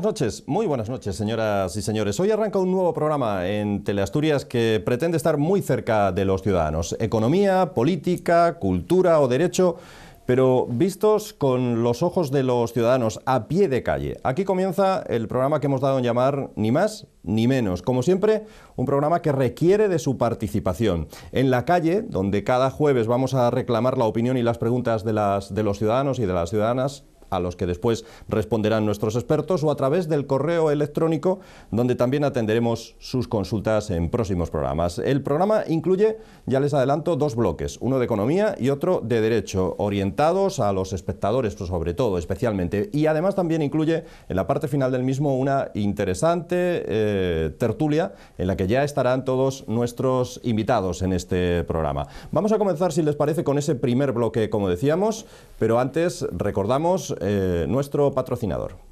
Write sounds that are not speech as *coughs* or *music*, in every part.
Buenas noches, muy buenas noches, señoras y señores. Hoy arranca un nuevo programa en Teleasturias que pretende estar muy cerca de los ciudadanos. Economía, política, cultura o derecho, pero vistos con los ojos de los ciudadanos a pie de calle. Aquí comienza el programa que hemos dado en llamar Ni más ni menos. Como siempre, un programa que requiere de su participación. En la calle, donde cada jueves vamos a reclamar la opinión y las preguntas de, las, de los ciudadanos y de las ciudadanas a los que después responderán nuestros expertos, o a través del correo electrónico, donde también atenderemos sus consultas en próximos programas. El programa incluye, ya les adelanto, dos bloques, uno de economía y otro de derecho, orientados a los espectadores, sobre todo, especialmente. Y además también incluye en la parte final del mismo una interesante eh, tertulia en la que ya estarán todos nuestros invitados en este programa. Vamos a comenzar, si les parece, con ese primer bloque, como decíamos, pero antes recordamos eh, nuestro patrocinador.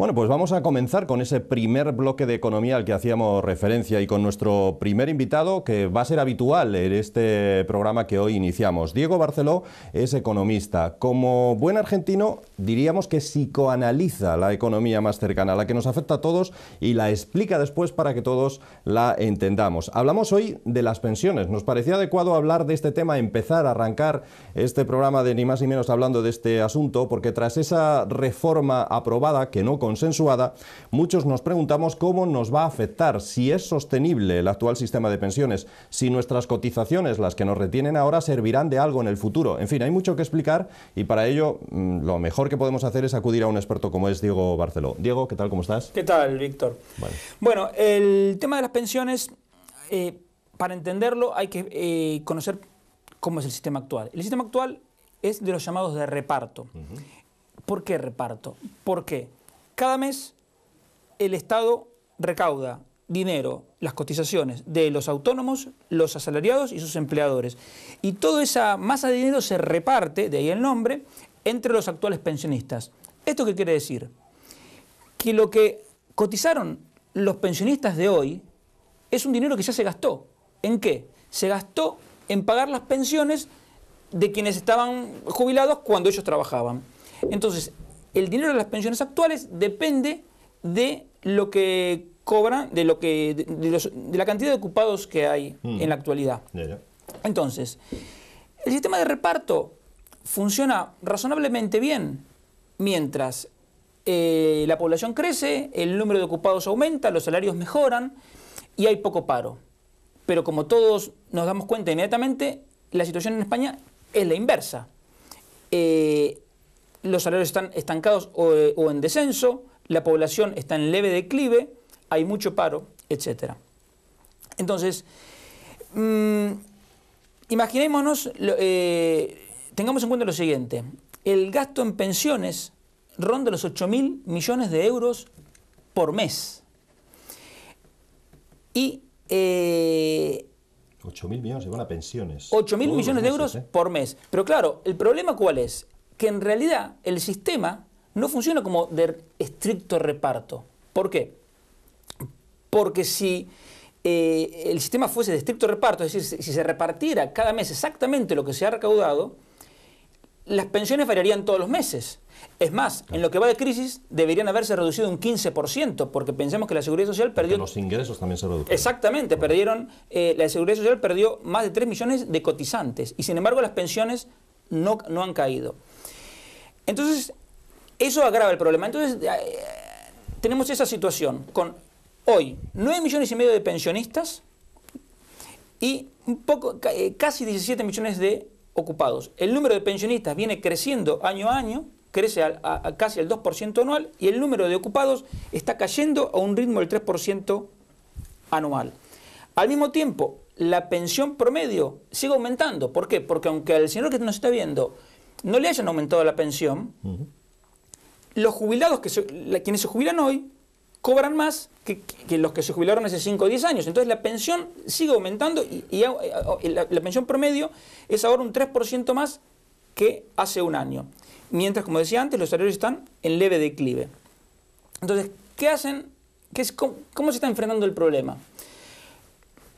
Bueno, pues vamos a comenzar con ese primer bloque de economía al que hacíamos referencia y con nuestro primer invitado que va a ser habitual en este programa que hoy iniciamos. Diego Barceló es economista. Como buen argentino, diríamos que psicoanaliza la economía más cercana, la que nos afecta a todos y la explica después para que todos la entendamos. Hablamos hoy de las pensiones. Nos parecía adecuado hablar de este tema, empezar a arrancar este programa de ni más ni menos hablando de este asunto, porque tras esa reforma aprobada que no consensuada, muchos nos preguntamos cómo nos va a afectar, si es sostenible el actual sistema de pensiones, si nuestras cotizaciones, las que nos retienen ahora, servirán de algo en el futuro. En fin, hay mucho que explicar y para ello mm, lo mejor que podemos hacer es acudir a un experto como es Diego Barceló. Diego, ¿qué tal? ¿Cómo estás? ¿Qué tal, Víctor? Bueno, el tema de las pensiones, eh, para entenderlo hay que eh, conocer cómo es el sistema actual. El sistema actual es de los llamados de reparto. ¿Por qué reparto? por qué cada mes el Estado recauda dinero, las cotizaciones de los autónomos, los asalariados y sus empleadores. Y toda esa masa de dinero se reparte, de ahí el nombre, entre los actuales pensionistas. ¿Esto qué quiere decir? Que lo que cotizaron los pensionistas de hoy es un dinero que ya se gastó. ¿En qué? Se gastó en pagar las pensiones de quienes estaban jubilados cuando ellos trabajaban. Entonces, el dinero de las pensiones actuales depende de lo que cobran, de, lo que, la cantidad de ocupados que hay mm. en la actualidad. Entonces, el sistema de reparto funciona razonablemente bien mientras eh, la población crece, el número de ocupados aumenta, los salarios mejoran y hay poco paro. Pero como todos nos damos cuenta inmediatamente, la situación en España es la inversa. Eh, los salarios están estancados eh, o, en descenso, la población está en leve declive, hay mucho paro, etc. Entonces, mm, imaginémonos, eh, tengamos en cuenta lo siguiente, el gasto en pensiones ronda los 8 mil millones de euros por mes. Y... 8 eh, millones se van a pensiones. 8 millones de euros por mes. Pero claro, el problema cuál es? que en realidad el sistema no funciona como de estricto reparto. ¿Por qué? Porque si eh, el sistema fuese de estricto reparto, es decir, si se repartiera cada mes exactamente lo que se ha recaudado, las pensiones variarían todos los meses. Es más, en lo que va de crisis deberían haberse reducido un 15%, porque pensemos que la Seguridad Social perdió... los ingresos también se redujeron. Exactamente, perdieron, eh, la Seguridad Social perdió más de 3 millones de cotizantes y sin embargo las pensiones no, no han caído. Entonces, eso agrava el problema. Entonces, eh, tenemos esa situación con hoy 9 millones y medio de pensionistas y eh, casi 17 millones de ocupados. El número de pensionistas viene creciendo año a año, crece a, casi al 2% anual y el número de ocupados está cayendo a un ritmo del 3% anual. Al mismo tiempo, la pensión promedio sigue aumentando. ¿Por qué? Porque aunque el señor que nos está viendo no le hayan aumentado la pensión, los jubilados, que quienes se jubilan hoy, cobran más que, los que se jubilaron hace 5 o 10 años. Entonces la pensión sigue aumentando y, eh, la, pensión promedio es ahora un 3% más que hace un año. Mientras, como decía antes, los salarios están en leve declive. Entonces, ¿qué hacen? cómo, ¿Cómo se está enfrentando el problema?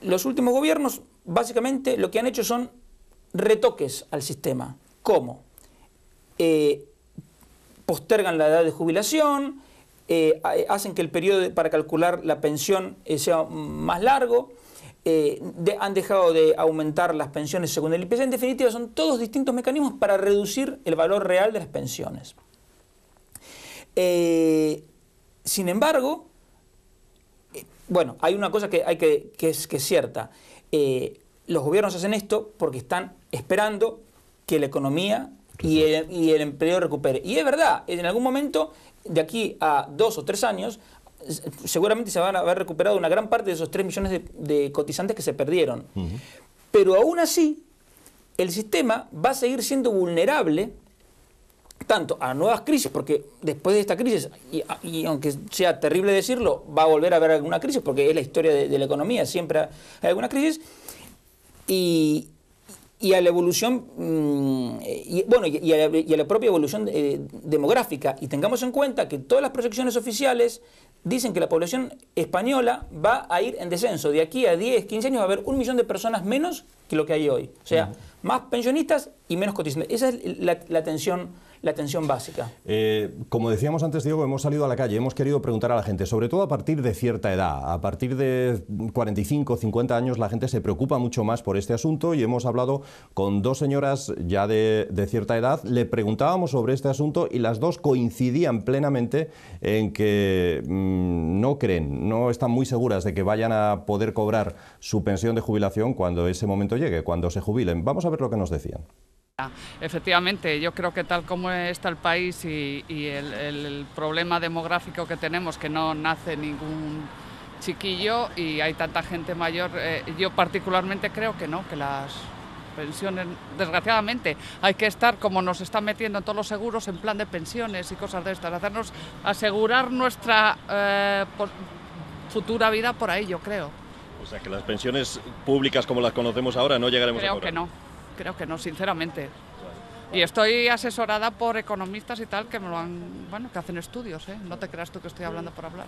Los últimos gobiernos básicamente lo que han hecho son retoques al sistema. ¿Cómo? Eh, postergan la edad de jubilación, eh, hacen que el periodo para calcular la pensión eh, sea más largo, han dejado de aumentar las pensiones según el IPC. En definitiva, son todos distintos mecanismos para reducir el valor real de las pensiones. sin embargo, bueno, hay una cosa que, hay que, que es, cierta. los gobiernos hacen esto porque están esperando que la economía y el, empleo recupere. Y es verdad, en algún momento, de aquí a dos o tres años, seguramente se van a haber recuperado una gran parte de esos tres millones de, cotizantes que se perdieron. Pero aún así, el sistema va a seguir siendo vulnerable tanto a nuevas crisis, porque después de esta crisis, y, aunque sea terrible decirlo, va a volver a haber alguna crisis, porque es la historia de, de la economía, siempre hay alguna crisis, y, y a la evolución, mm, y, bueno, y, a la, propia evolución eh, demográfica. Y tengamos en cuenta que todas las proyecciones oficiales dicen que la población española va a ir en descenso. De aquí a 10, 15 años va a haber un millón de personas menos que lo que hay hoy. O sea, más pensionistas y menos cotizantes. Esa es la, la tensión la atención básica. Eh, como decíamos antes, Diego, hemos salido a la calle, hemos querido preguntar a la gente, sobre todo a partir de cierta edad, a partir de 45, 50 años, la gente se preocupa mucho más por este asunto y hemos hablado con dos señoras ya de, cierta edad, le preguntábamos sobre este asunto y las dos coincidían plenamente en que mm, no creen, no están muy seguras de que vayan a poder cobrar su pensión de jubilación cuando ese momento llegue, cuando se jubilen. Vamos a ver lo que nos decían. Efectivamente, yo creo que tal como está el país y, el, problema demográfico que tenemos, que no nace ningún chiquillo y hay tanta gente mayor, eh, yo particularmente creo que no, que las pensiones, desgraciadamente, hay que estar como nos están metiendo en todos los seguros en plan de pensiones y cosas de estas, hacernos asegurar nuestra eh, futura vida por ahí, yo creo. O sea, que las pensiones públicas como las conocemos ahora no llegaremos a Creo que no. Creo que no, sinceramente. Y estoy asesorada por economistas y tal que me lo han, bueno, que hacen estudios, ¿eh? No te creas tú que estoy hablando por hablar.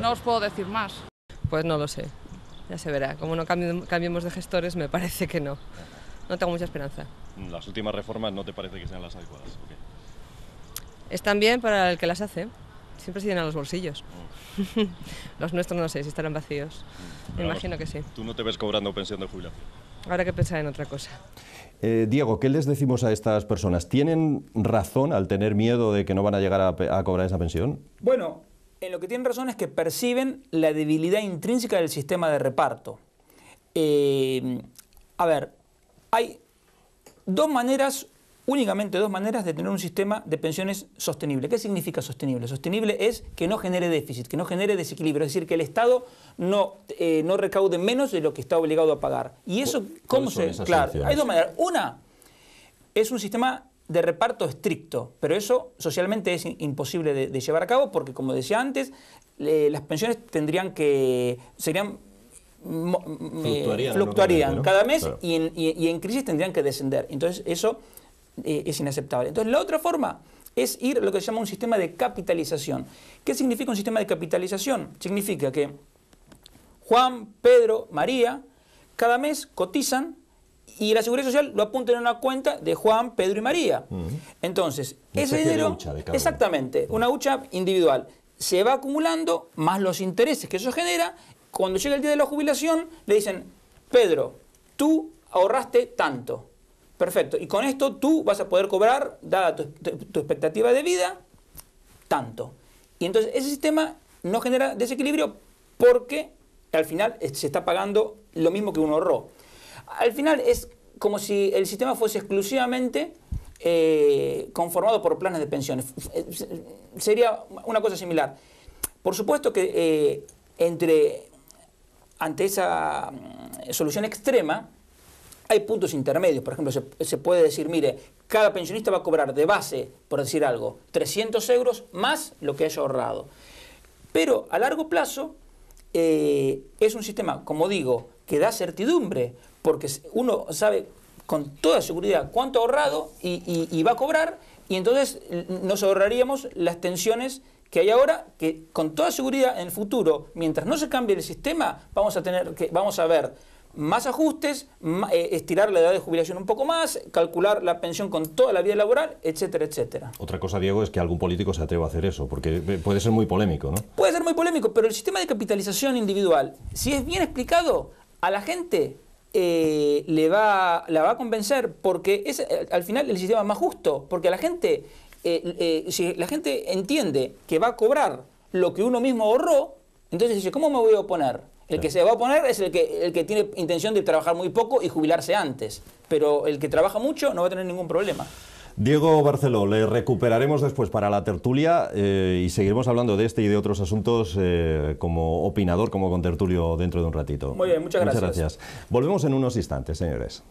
No os puedo decir más. Pues no lo sé. Ya se verá. Como no cambiemos de gestores, me parece que no. No tengo mucha esperanza. ¿Las últimas reformas no te parece que sean las adecuadas? Están bien para el que las hace. Siempre se llenan los bolsillos. Mm. *laughs* los nuestros no sé si estarán vacíos. Mm. me imagino que sí. ¿Tú no te ves cobrando pensión de jubilación? Habrá que pensar en otra cosa. Eh, Diego, ¿qué les decimos a estas personas? ¿Tienen razón al tener miedo de que no van a llegar a, cobrar esa pensión? Bueno, en lo que tienen razón es que perciben la debilidad intrínseca del sistema de reparto. Eh, a ver, hay dos maneras únicamente dos maneras de tener un sistema de pensiones sostenible. ¿Qué significa sostenible? Sostenible es que no genere déficit, que no genere desequilibrio, es decir, que el Estado no, eh, no recaude menos de lo que está obligado a pagar. ¿Y eso cómo se...? Claro, hay dos maneras. Una, es un sistema de reparto estricto, pero eso socialmente es imposible de, llevar a cabo porque, como decía antes, las pensiones tendrían que... serían fluctuarían, cada mes y en crisis tendrían que descender. Entonces, eso eh, es inaceptable. Entonces, la otra forma es ir a lo que se llama un sistema de capitalización. ¿Qué significa un sistema de capitalización? Significa que Juan, Pedro, María, cada mes cotizan y la seguridad social lo apunta en una cuenta de Juan, Pedro y María. Entonces, ese dinero, exactamente, una hucha individual, se va acumulando más los intereses que eso genera. Cuando llega el día de la jubilación, le dicen, Pedro, tú ahorraste tanto. Perfecto. Y con esto tú vas a poder cobrar, dada tu, expectativa de vida, tanto. Y entonces ese sistema no genera desequilibrio porque al final se está pagando lo mismo que uno ahorró. Al final es como si el sistema fuese exclusivamente eh, conformado por planes de pensiones. Eh, sería una cosa similar. Por supuesto que eh, entre, ante esa mm, solución extrema, hay puntos intermedios, por ejemplo, se, puede decir, mire, cada pensionista va a cobrar de base, por decir algo, 300 euros más lo que haya ahorrado. Pero a largo plazo eh, es un sistema, como digo, que da certidumbre, porque uno sabe con toda seguridad cuánto ha ahorrado y, y va a cobrar, y entonces nos ahorraríamos las tensiones que hay ahora, que con toda seguridad en el futuro, mientras no se cambie el sistema, vamos a, tener que, vamos a ver más ajustes, eh, estirar la edad de jubilación un poco más, calcular la pensión con toda la vida laboral, etcétera, etcétera. Otra cosa, Diego, es que algún político se atreva a hacer eso, porque eh, puede ser muy polémico, ¿no? Puede ser muy polémico, pero el sistema de capitalización individual, si es bien explicado, a la gente eh, le va, la va a convencer, porque es al final el sistema más justo, porque la gente, si la gente entiende que va a cobrar lo que uno mismo ahorró, entonces dice, ¿cómo me voy a oponer? El que se va a oponer es el que, el que tiene intención de trabajar muy poco y jubilarse antes. Pero el que trabaja mucho no va a tener ningún problema. Diego Barceló, le recuperaremos después para la tertulia eh, y seguiremos hablando de este y de otros asuntos eh, como opinador, como con tertulio dentro de un ratito. Muy bien, muchas gracias. Muchas gracias. Volvemos en unos instantes, señores.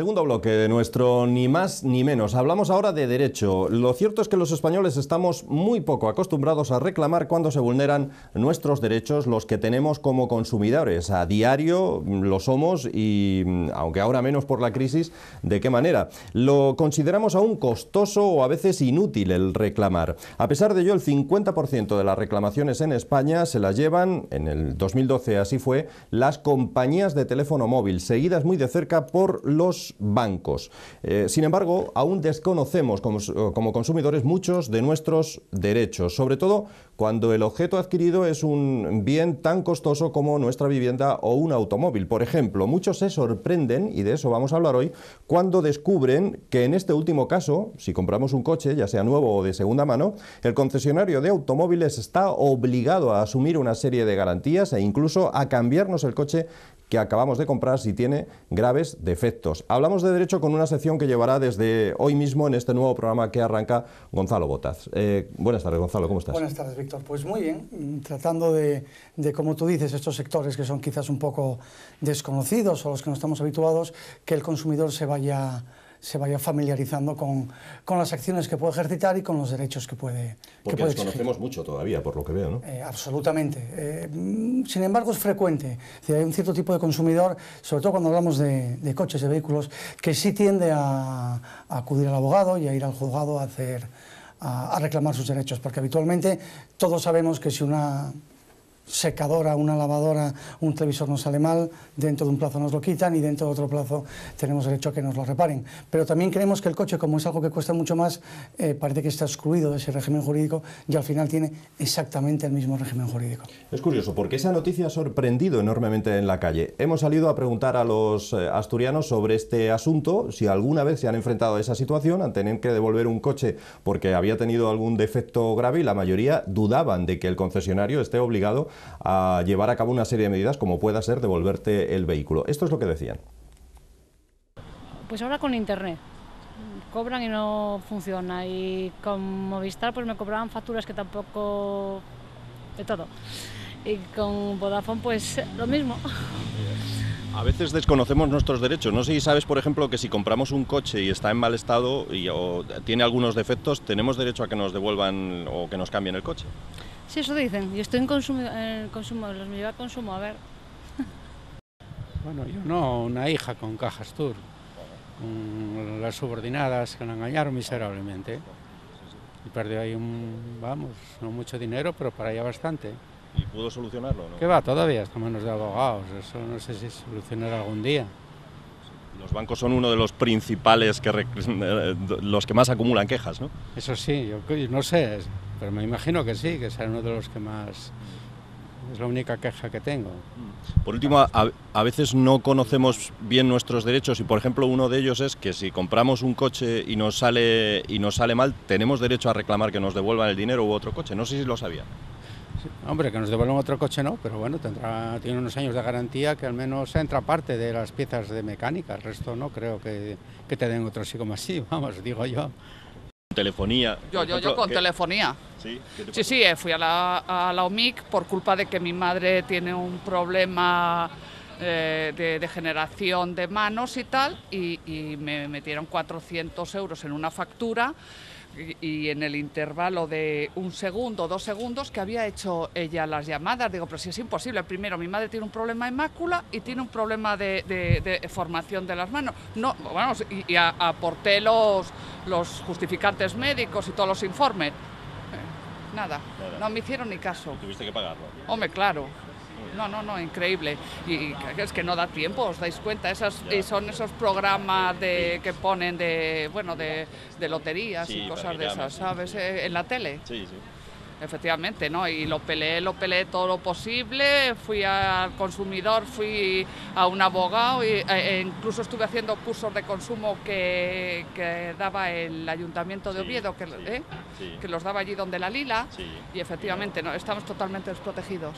Segundo bloque de nuestro Ni más ni menos. Hablamos ahora de derecho. Lo cierto es que los españoles estamos muy poco acostumbrados a reclamar cuando se vulneran nuestros derechos, los que tenemos como consumidores. A diario lo somos y, mm, aunque ahora menos por la crisis, ¿de qué manera? Lo consideramos aún costoso o a veces inútil el reclamar. A pesar de ello, el 50% de las reclamaciones en España se las llevan, en el 2012 así fue, las compañías de teléfono móvil, seguidas muy de cerca por los bancos. Eh, sin embargo, aún desconocemos como consumidores muchos de nuestros derechos, sobre todo cuando el objeto adquirido es un bien tan costoso como nuestra vivienda o un automóvil. Por ejemplo, muchos se sorprenden, y de eso vamos a hablar hoy, cuando descubren que en este último caso, si compramos un coche, ya sea nuevo o de segunda mano, el concesionario de automóviles está obligado a asumir una serie de garantías e incluso a cambiarnos el coche que acabamos de comprar si tiene graves defectos. Hablamos de derecho con una sección que llevará desde hoy mismo en este nuevo programa que arranca Gonzalo Botas. Eh, buenas tardes, Gonzalo, ¿cómo estás? Buenas tardes, Víctor. Pues muy bien, mm, tratando de, de, como tú dices, estos sectores que son quizás un poco desconocidos o los que no estamos habituados, que el consumidor se vaya se vaya familiarizando con, las acciones que puede ejercitar y con los derechos que puede Porque que conocemos mucho todavía, por lo que veo, ¿no? Eh, absolutamente. Eh, mm, sin embargo, es frecuente. hay un cierto tipo de consumidor, sobre todo cuando hablamos de, coches, de vehículos, que sí tiende a, acudir al abogado y a ir al juzgado a hacer a reclamar sus derechos, porque habitualmente todos sabemos que si una secadora, una lavadora, un televisor no sale mal, dentro de un plazo nos lo quitan y dentro de otro plazo tenemos derecho a que nos lo reparen. Pero también creemos que el coche, como es algo que cuesta mucho más, eh, parece que está excluido de ese régimen jurídico y al final tiene exactamente el mismo régimen jurídico. Es curioso, porque esa noticia ha sorprendido enormemente en la calle. Hemos salido a preguntar a los eh, asturianos sobre este asunto, si alguna vez se han enfrentado a esa situación, han tener que devolver un coche porque había tenido algún defecto grave y la mayoría dudaban de que el concesionario esté obligado a llevar a cabo una serie de medidas como pueda ser devolverte el vehículo. Esto es lo que decían. Pues ahora con internet cobran y no funciona y con Movistar pues me cobraban facturas que tampoco de todo y con Vodafone pues lo mismo. A veces desconocemos nuestros derechos. No sé si sabes, por ejemplo, que si compramos un coche y está en mal estado y tiene algunos defectos, tenemos derecho a que nos devuelvan o que nos cambien el coche. Sí, eso dicen. Yo estoy en consumo, consumo los me lleva a consumo, a ver. *laughs* Bueno, yo no, una hija con Cajas Tour, con las subordinadas que la engañaron miserablemente. Y perdió ahí un, vamos, no mucho dinero, pero para allá bastante. ¿Y pudo solucionarlo? No? ¿Qué va? Todavía está menos de abogados. Eso no sé si solucionará algún día. Los bancos son uno de los principales, que *laughs* los que más acumulan quejas, ¿no? Eso sí, yo no sé. Pero me imagino que sí, que será uno de los que más... Es la única queja que tengo. Por último, a, veces no conocemos bien nuestros derechos y, por ejemplo, uno de ellos es que si compramos un coche y nos sale, y nos sale mal, tenemos derecho a reclamar que nos devuelvan el dinero u otro coche. No sé si lo sabía. hombre, que nos devuelvan otro coche no, pero bueno, tendrá, tiene unos años de garantía que al menos entra parte de las piezas de mecánica, el resto no creo que, que te den otro sí como así, *laughs* vamos, digo yo telefonía. Yo, yo, yo con telefonía. Sí, sí, eh, fui a la, OMIC por culpa de que mi madre tiene un problema eh, de degeneración de manos y tal, y, y me metieron 400 euros en una factura y en el intervalo de un segundo, dos segundos, que había hecho ella las llamadas. Digo, pero si es imposible, primero, mi madre tiene un problema de mácula y tiene un problema de, formación de las manos. No, y, aporté los, los justificantes médicos y todos los informes. Eh, nada, no me hicieron ni caso. ¿Tuviste que pagarlo? Hombre, claro. No, no, no, increíble. Y es que no da tiempo, ¿os dais cuenta? y eh, son esos programas de, que ponen de, bueno, de, loterías y cosas de esas, ¿sabes? Eh, en la tele. Sí, sí. Efectivamente, ¿no? Y lo peleé, lo peleé todo lo posible, fui al consumidor, fui a un abogado eh, incluso estuve haciendo cursos de consumo que, daba el Ayuntamiento de Oviedo, que, los daba allí donde la lila, y efectivamente, ¿no? estamos totalmente desprotegidos.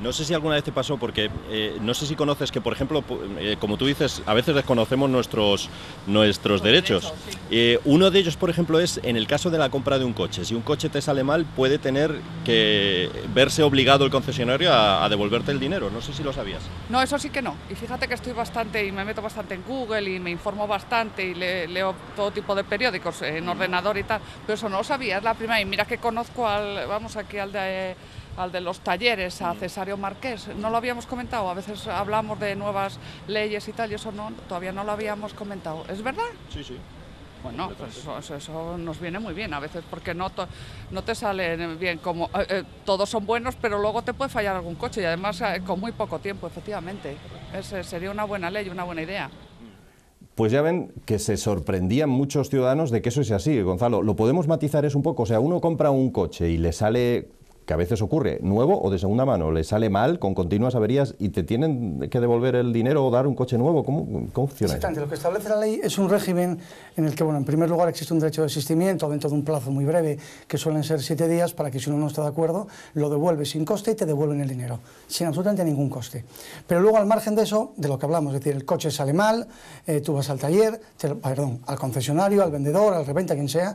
No sé si alguna vez te pasó, porque eh, no sé si conoces que, por ejemplo, eh, como tú dices, a veces desconocemos nuestros, nuestros derechos. Eh, uno de ellos, por ejemplo, es en el caso de la compra de un coche. Si un coche te sale mal, puede tener que verse obligado el concesionario a, devolverte el dinero. No sé si lo sabías. No, eso sí que no. Y fíjate que estoy bastante, y me meto bastante en Google, y me informo bastante, y leo todo tipo de periódicos en ordenador y tal. Pero eso no lo sabía, es la primera. Y mira que conozco al, vamos aquí al de al de los talleres, a Cesario Marqués. No lo habíamos comentado, a veces hablamos de nuevas leyes y tal, y eso no, todavía no lo habíamos comentado. ¿Es verdad? Sí, sí. Bueno, pues eso, nos viene muy bien a veces, porque no, no te sale bien como... Eh, eh, todos son buenos, pero luego te puede fallar algún coche y además eh, con muy poco tiempo, efectivamente. Ese sería una buena ley, una buena idea. Pues ya ven que se sorprendían muchos ciudadanos de que eso es así, Gonzalo. ¿Lo podemos matizar eso un poco? O sea, uno compra un coche y le sale que a veces ocurre, nuevo o de segunda mano, le sale mal con continuas averías y te tienen que devolver el dinero o dar un coche nuevo. ¿Cómo, cómo funciona Exactamente, lo que establece la ley es un régimen en el que, bueno, en primer lugar existe un derecho de asistimiento dentro de un plazo muy breve, que suelen ser siete días, para que si uno no está de acuerdo, lo devuelve sin coste y te devuelven el dinero, sin absolutamente ningún coste. Pero luego, al margen de eso, de lo que hablamos, es decir, el coche sale mal, eh, tú vas al taller, perdón, al concesionario, al vendedor, al a quien sea,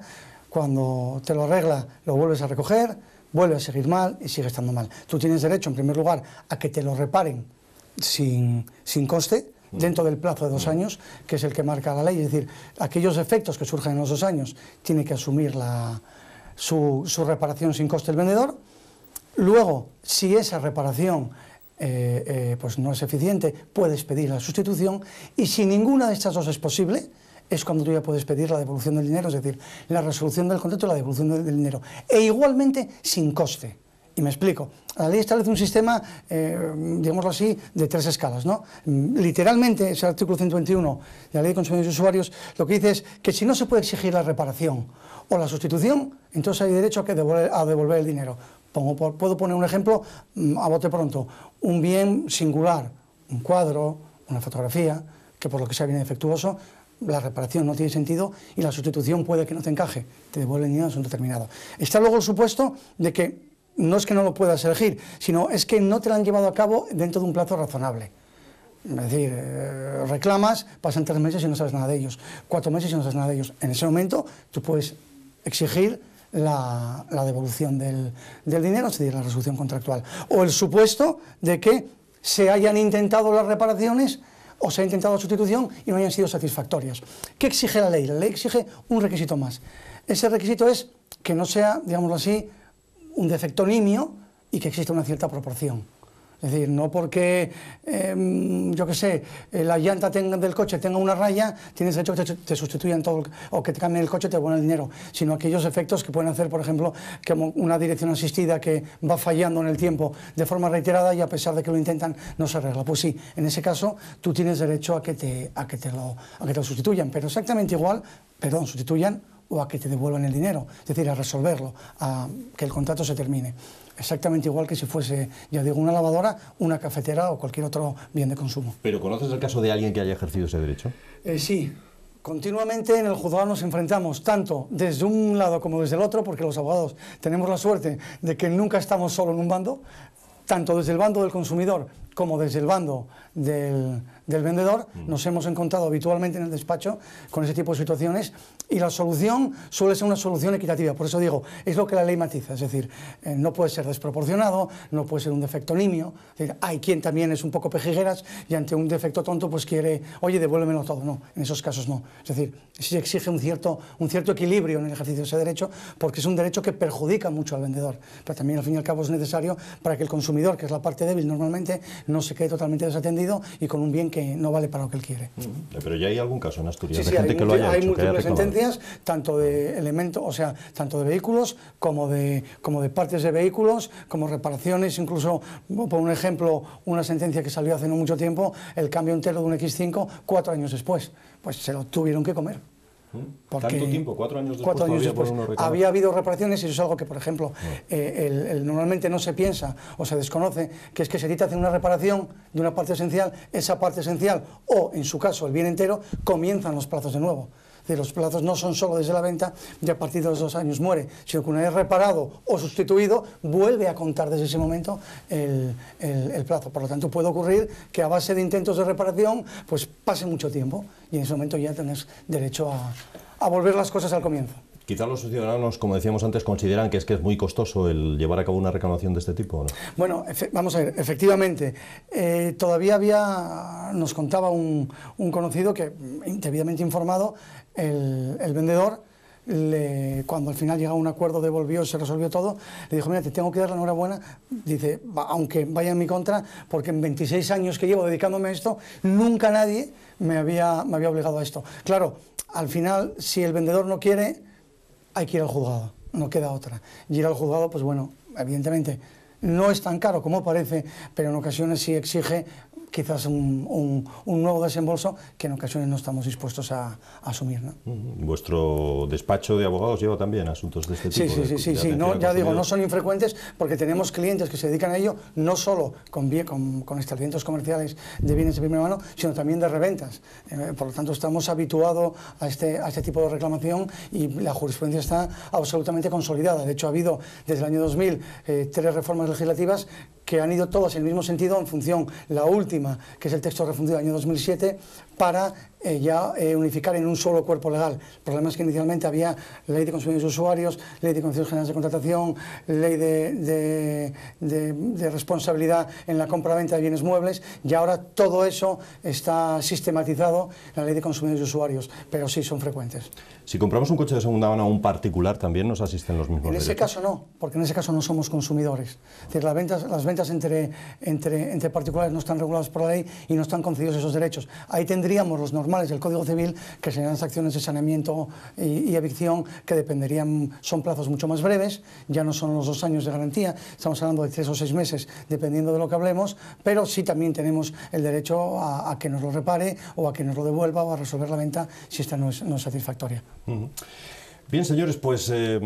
cuando te lo arregla, lo vuelves a recoger, vuelve a seguir mal y sigue estando mal. Tú tienes derecho, en primer lugar, a que te lo reparen sin, coste, mm. dentro del plazo de dos mm. años, que es el que marca la ley. Es decir, aquellos efectos que surgen en los dos años tiene que asumir la, su, reparación sin coste el vendedor. Luego, si esa reparación eh, eh, pues no es eficiente, puedes pedir la sustitución y si ninguna de estas dos es posible, es cuando tú ya puedes pedir la devolución del dinero, es decir, la resolución del contrato y la devolución del dinero. E igualmente sin coste. Y me explico. La ley establece un sistema, eh, digámoslo así, de tres escalas. ¿no? Mm, literalmente, el artículo 121 de la Ley de Consumidores y Usuarios lo que dice es que si no se puede exigir la reparación o la sustitución, entonces hay derecho a, que devolver, a devolver el dinero. puedo poner un ejemplo mm, a bote pronto. Un bien singular, un cuadro, una fotografía, que por lo que sea bien defectuoso, la reparación no tiene sentido y la sustitución puede que no te encaje, te devuelven dinero a un determinado. Está luego el supuesto de que no es que no lo puedas elegir, sino es que no te lo han llevado a cabo dentro de un plazo razonable. Es decir, eh, reclamas, pasan tres meses y no sabes nada de ellos, cuatro meses y no sabes nada de ellos. En ese momento tú puedes exigir la, devolución del, del dinero, ...es decir, la resolución contractual. O el supuesto de que se hayan intentado las reparaciones o se ha intentado sustitución y no hayan sido satisfactorias. ¿Qué exige la ley? La ley exige un requisito más. Ese requisito es que no sea, digámoslo así, un defecto nimio y que exista una cierta proporción. Es decir, no porque, em, yo qué sé, eh, la llanta del coche tenga una raya, tienes derecho que te, sustituyan todo, o que te cambien el coche te devuelvan el dinero, sino aquellos efectos que pueden hacer, por ejemplo, como una dirección asistida que va fallando en el tiempo de forma reiterada y a pesar de que lo intentan no se arregla. Pues sí, en ese caso tú tienes derecho a que te, a que te, lo, a que te lo sustituyan, pero exactamente igual, perdón, sustituyan o a que te devuelvan el dinero, es decir, a resolverlo, a que el contrato se termine exactamente igual que si fuese, ya digo, una lavadora, una cafetera o cualquier otro bien de consumo. ¿Pero conoces el caso de alguien que haya ejercido ese derecho? Eh, sí. Continuamente en el juzgado nos enfrentamos, tanto desde un lado como desde el otro, porque los abogados tenemos la suerte de que nunca estamos solo en un bando, tanto desde el bando del consumidor como desde el bando del, vendedor, mm. nos hemos encontrado habitualmente en el despacho con ese tipo de situaciones y la solución suele ser una solución equitativa. Por eso digo, es lo que la ley matiza. Es decir, eh, no puede ser desproporcionado, no puede ser un defecto nimio. hay quien también es un poco pejigueras y ante un defecto tonto pues quiere, oye, devuélvemelo todo. No, en esos casos no. Es decir, sí exige un cierto, un cierto equilibrio en el ejercicio de ese derecho porque es un derecho que perjudica mucho al vendedor. Pero también al fin y al cabo es necesario para que el consumidor, que es la parte débil normalmente, no se quede totalmente desatendido y con un bien que no vale para lo que él quiere. Pero ya hay algún caso en Asturias de gente que lo haya hecho, tanto de elementos, o sea, tanto de vehículos como de, como de partes de vehículos, como reparaciones, incluso, por un ejemplo, una sentencia que salió hace no mucho tiempo, el cambio entero de un X5 cuatro años después, pues se lo tuvieron que comer. ¿Mm? Porque ¿Tanto tiempo? ¿Cuatro años después? había habido reparaciones y eso es algo que, por ejemplo, ah. eh, normalmente no se piensa o se desconoce, que es que se te hace una reparación de una parte esencial, esa parte esencial o, en su caso, el bien entero, comienzan los plazos de nuevo de los plazos no son solo desde la venta ya a partir de los dos años muere, sino que una vez reparado o sustituido, vuelve a contar desde ese momento el, plazo. Por lo tanto, puede ocurrir que a base de intentos de reparación, pues pase mucho tiempo y en ese momento ya tenés derecho a volver las cosas al comienzo. Quizá los ciudadanos, como decíamos antes, consideran que es que es muy costoso el llevar a cabo una reclamación de este tipo. Bueno, vamos a ver, efectivamente, eh, todavía había, nos contaba un, conocido que, mm, debidamente informado, el, vendedor, cuando al final llega a un acuerdo, devolvió, se resolvió todo, le dijo, mira, te tengo que dar la enhorabuena, dice, aunque vaya en mi contra, porque en 26 años que llevo dedicándome a esto, nunca nadie me había, me había obligado a esto. Claro, al final, si el vendedor no quiere hay que ir al juzgado, no queda otra. Y ir al juzgado, pues bueno, evidentemente no es tan caro como parece, pero en ocasiones sí exige quizás un, nuevo desembolso que en ocasiones no estamos dispuestos a, asumir. Vuestro despacho de abogados lleva también asuntos de este tipo. Sí, sí, sí, sí, no, ya digo, no son infrecuentes porque tenemos clientes que se dedican a ello, no solo con, con, con comerciales de bienes de primera mano, sino también de reventas. Eh, por lo tanto, estamos habituados a este, este tipo de reclamación y la jurisprudencia está absolutamente consolidada. De hecho, ha habido desde el año 2000 eh, tres reformas legislativas que han ido todas en el mismo sentido en función, la última, que es el texto refundido del año 2007, para eh, ya eh, unificar en un solo cuerpo legal. El problema es que inicialmente había ley de consumidores y usuarios, ley de condiciones generales de contratación, ley de, responsabilidad en la compra-venta de bienes muebles y ahora todo eso está sistematizado en la ley de consumidores y usuarios, pero sí son frecuentes. Si compramos un coche de segunda mano a un particular, ¿también nos asisten los mismos En ese caso no, porque en ese caso no somos consumidores. Es decir, las ventas, las ventas entre, entre, entre particulares no están reguladas por la ley y no están concedidos esos derechos. Ahí tendríamos los normas normales del Código Civil, que serían las acciones de saneamiento y, evicción, que dependerían, son plazos mucho más breves, ya no son los dos años de garantía, estamos hablando de tres o seis meses, dependiendo de lo que hablemos, pero sí también tenemos el derecho a, que nos lo repare o a que nos lo devuelva o a resolver la venta si esta no es, satisfactoria. Bien, señores, pues eh,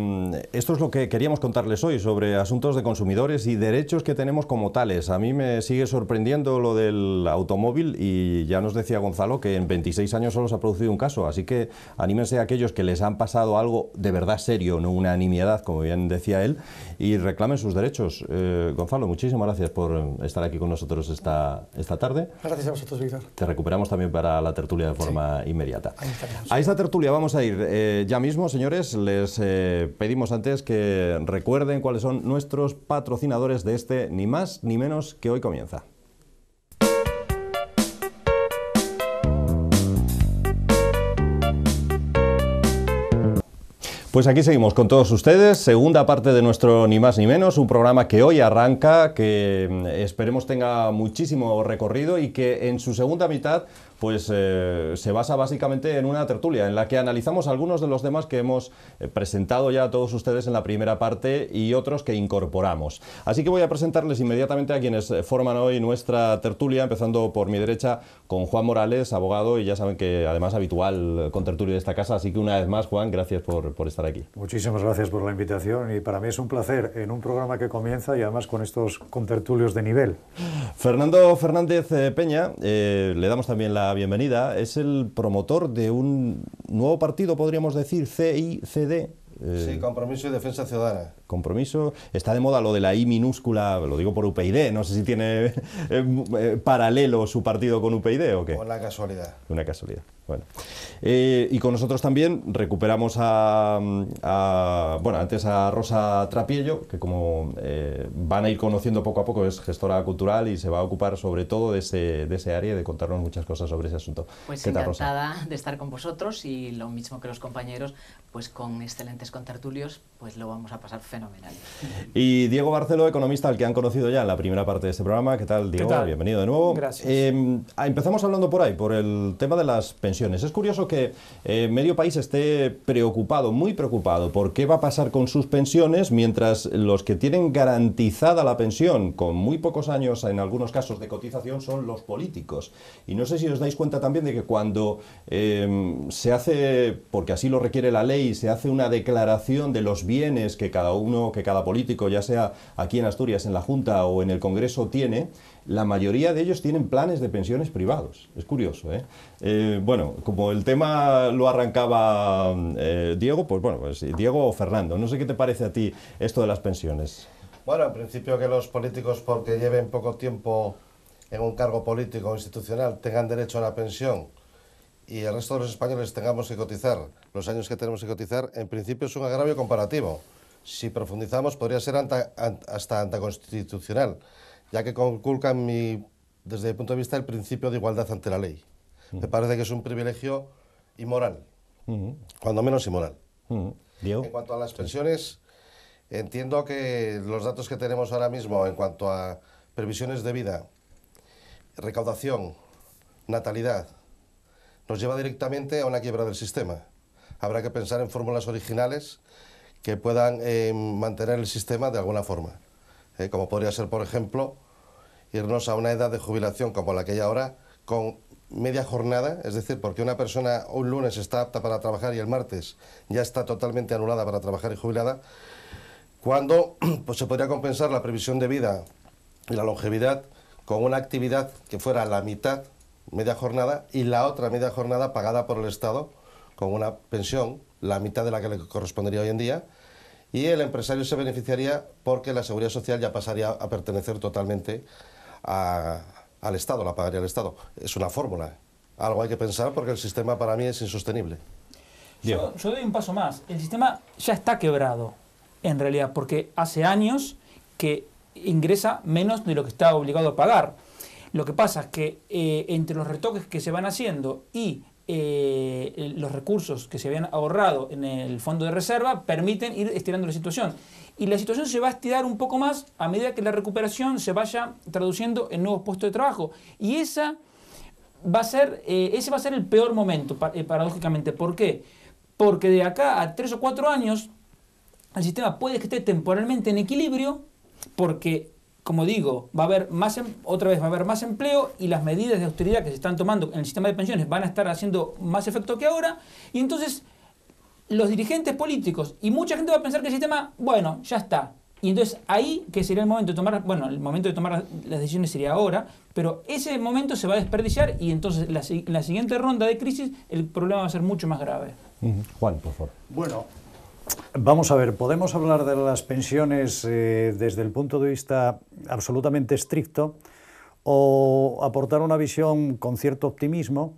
esto es lo que queríamos contarles hoy sobre asuntos de consumidores y derechos que tenemos como tales. A mí me sigue sorprendiendo lo del automóvil y ya nos decía Gonzalo que en 26 años solo se ha producido un caso, así que anímense a aquellos que les han pasado algo de verdad serio, no una nimiedad, como bien decía él, y reclamen sus derechos. Eh, Gonzalo, muchísimas gracias por estar aquí con nosotros esta, esta tarde. Gracias a vosotros, Víctor. Te recuperamos también para la tertulia de forma inmediata. a esta tertulia vamos a ir eh, ya mismo, señores les eh, pedimos antes que recuerden cuáles son nuestros patrocinadores de este Ni más ni menos que hoy comienza. Pues aquí seguimos con todos ustedes, segunda parte de nuestro Ni más ni menos, un programa que hoy arranca, que mm, esperemos tenga muchísimo recorrido y que en su segunda mitad pues eh, se basa básicamente en una tertulia en la que analizamos algunos de los temas que hemos eh, presentado ya a todos ustedes en la primera parte y otros que incorporamos. Así que voy a presentarles inmediatamente a quienes eh, forman hoy nuestra tertulia, empezando por mi derecha con Juan Morales, abogado y ya saben que además habitual con tertulia de esta casa, así que una vez más Juan, gracias por, por estar aquí. Muchísimas gracias por la invitación y para mí es un placer en un programa que comienza y además con estos con tertulios de nivel. Fernando Fernández Peña, le damos también la bienvenida. Es el promotor de un nuevo partido, podríamos decir, CICD. Eh, sí, compromiso y defensa ciudadana. Compromiso. Está de moda lo de la I minúscula, lo digo por UPyD, no sé si tiene *laughs* eh, eh, paralelo su partido con UPyD o qué. la casualidad. Una casualidad. Bueno. Eh, y con nosotros también recuperamos a, bueno, antes a Rosa Trapiello, que como eh, van a ir conociendo poco a poco, es gestora cultural y se va a ocupar sobre todo de ese, de ese área y de contarnos muchas cosas sobre ese asunto. Pues encantada de estar con vosotros y lo mismo que los compañeros, pues con excelentes contertulios, pues lo vamos a pasar fenomenal. Y Diego Barcelo economista, al que han conocido ya en la primera parte de este programa. ¿Qué tal, Diego? Bienvenido de nuevo. Gracias. Em, ah, empezamos hablando por ahí, por el tema de las pensiones es curioso que eh, medio país esté preocupado, muy preocupado, por qué va a pasar con sus pensiones, mientras los que tienen garantizada la pensión con muy pocos años, en algunos casos de cotización, son los políticos. Y no sé si os dais cuenta también de que cuando em, se hace, porque así lo requiere la ley, se hace una declaración de los bienes que cada uno, que cada político, ya sea aquí en Asturias, en la Junta o en el Congreso, tiene, la mayoría de ellos tienen planes de pensiones privados. Es curioso, ¿eh? eh bueno, como el tema lo arrancaba eh, Diego, pues bueno, pues Diego o Fernando, no sé qué te parece a ti esto de las pensiones. Bueno, en principio que los políticos, porque lleven poco tiempo en un cargo político o institucional, tengan derecho a la pensión y el resto de los españoles tengamos que cotizar los años que tenemos que cotizar, en principio es un agravio comparativo. Si profundizamos, podría ser hasta anticonstitucional ya que conculcan mi, desde mi punto de vista el principio de igualdad ante la ley. Me parece que es un privilegio inmoral, cuando menos inmoral. En cuanto a las pensiones, entiendo que los datos que tenemos ahora mismo en cuanto a previsiones de vida, recaudación, natalidad, nos lleva directamente a una quiebra del sistema. Habrá que pensar en fórmulas originales que puedan eh, mantener el sistema de alguna forma, eh, como podría ser, por ejemplo, irnos a una edad de jubilación como la que hay ahora con media jornada, es decir, porque una persona un lunes está apta para trabajar y el martes ya está totalmente anulada para trabajar y jubilada, cuando *clears throat* pues, se podría compensar la previsión de vida y la longevidad con una actividad que fuera la mitad, media jornada, y la otra media jornada pagada por el Estado con una pensión, la mitad de la que le correspondería hoy en día, y el empresario se beneficiaría porque la seguridad social ya pasaría a pertenecer totalmente al Estado, la pagaría el Estado. Es una fórmula. Algo hay que pensar porque el sistema para mí es insostenible. Yo, doy un paso más. El sistema ya está quebrado, en realidad, porque hace años que ingresa menos de lo que está obligado a pagar. Lo que pasa es que eh, entre los retoques que se van haciendo y eh, los recursos que se habían ahorrado en el fondo de reserva permiten ir estirando la situación. Y la situación se va a estirar un poco más a medida que la recuperación se vaya traduciendo en nuevos puestos de trabajo. Y esa va a ser, eh, ese va a ser el peor momento, eh, paradójicamente. ¿Por qué? Porque de acá a tres o cuatro años, el sistema puede que esté temporalmente en equilibrio, porque como digo, va a haber más, em, otra vez va a haber más empleo y las medidas de austeridad que se están tomando en el sistema de pensiones van a estar haciendo más efecto que ahora. Y entonces los dirigentes políticos y mucha gente va a pensar que el sistema, bueno, ya está. Y entonces ahí que sería el momento de tomar, bueno, el momento de tomar las decisiones sería ahora, pero ese momento se va a desperdiciar y entonces la, la siguiente ronda de crisis el problema va a ser mucho más grave. Juan, por favor. Bueno, Vamos a ver, podemos hablar de las pensiones eh, desde el punto de vista absolutamente estricto o aportar una visión con cierto optimismo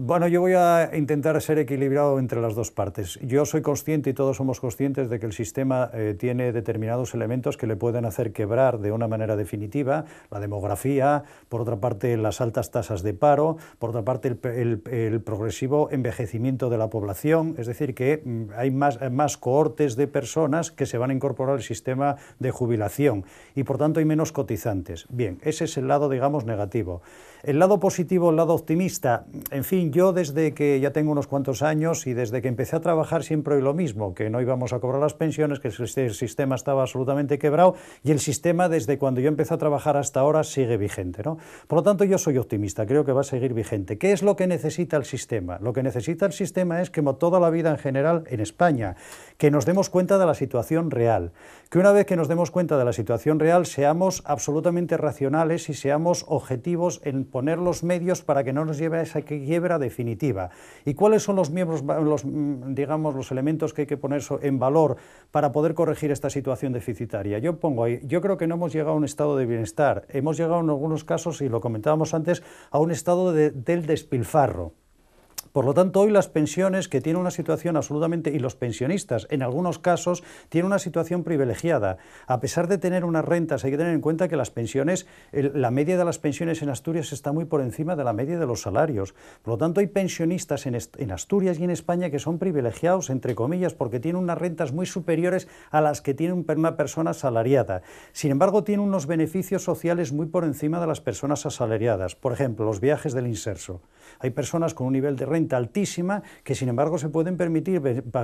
bueno, yo voy a intentar ser equilibrado entre las dos partes. Yo soy consciente y todos somos conscientes de que el sistema eh, tiene determinados elementos que le pueden hacer quebrar de una manera definitiva la demografía, por otra parte las altas tasas de paro, por otra parte el, progresivo envejecimiento de la población, es decir, que mm, hay más, más cohortes de personas que se van a incorporar al sistema de jubilación y por tanto hay menos cotizantes. Bien, ese es el lado, digamos, negativo. El lado positivo, el lado optimista, en fin, yo desde que ya tengo unos cuantos años y desde que empecé a trabajar siempre hoy lo mismo, que no íbamos a cobrar las pensiones, que el sistema estaba absolutamente quebrado y el sistema desde cuando yo empecé a trabajar hasta ahora sigue vigente. ¿no? Por lo tanto, yo soy optimista, creo que va a seguir vigente. ¿Qué es lo que necesita el sistema? Lo que necesita el sistema es que, como toda la vida en general en España, que nos demos cuenta de la situación real, que una vez que nos demos cuenta de la situación real seamos absolutamente racionales y seamos objetivos en poner los medios para que no nos lleve a esa quiebra definitiva. ¿Y cuáles son los mm, digamos, los elementos que hay que poner en valor para poder corregir esta situación deficitaria? Yo pongo ahí, yo creo que no hemos llegado a un estado de bienestar, hemos llegado en algunos casos, y lo comentábamos antes, a un estado del despilfarro. Por lo tanto, hoy las pensiones que tienen una situación absolutamente, y los pensionistas en algunos casos, tienen una situación privilegiada. A pesar de tener unas rentas, hay que tener en cuenta que las pensiones, la media de las pensiones en Asturias está muy por encima de la media de los salarios. Por lo tanto, hay pensionistas en, en Asturias y en España que son privilegiados, entre comillas, porque tienen unas rentas muy superiores a las que tiene una persona asalariada. Sin embargo, tienen unos beneficios sociales muy por encima de las personas asalariadas. Por ejemplo, los viajes del inserso. Hay personas con un nivel de renta altísima, que sin embargo se pueden permitir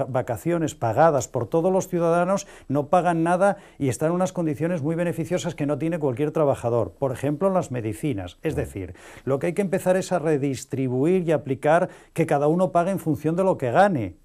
vacaciones pagadas por todos los ciudadanos, no pagan nada y están en unas condiciones muy beneficiosas que no tiene cualquier trabajador. Por ejemplo, en las medicinas. Es decir, lo que hay que empezar es a redistribuir y aplicar que cada uno pague en función de lo que gane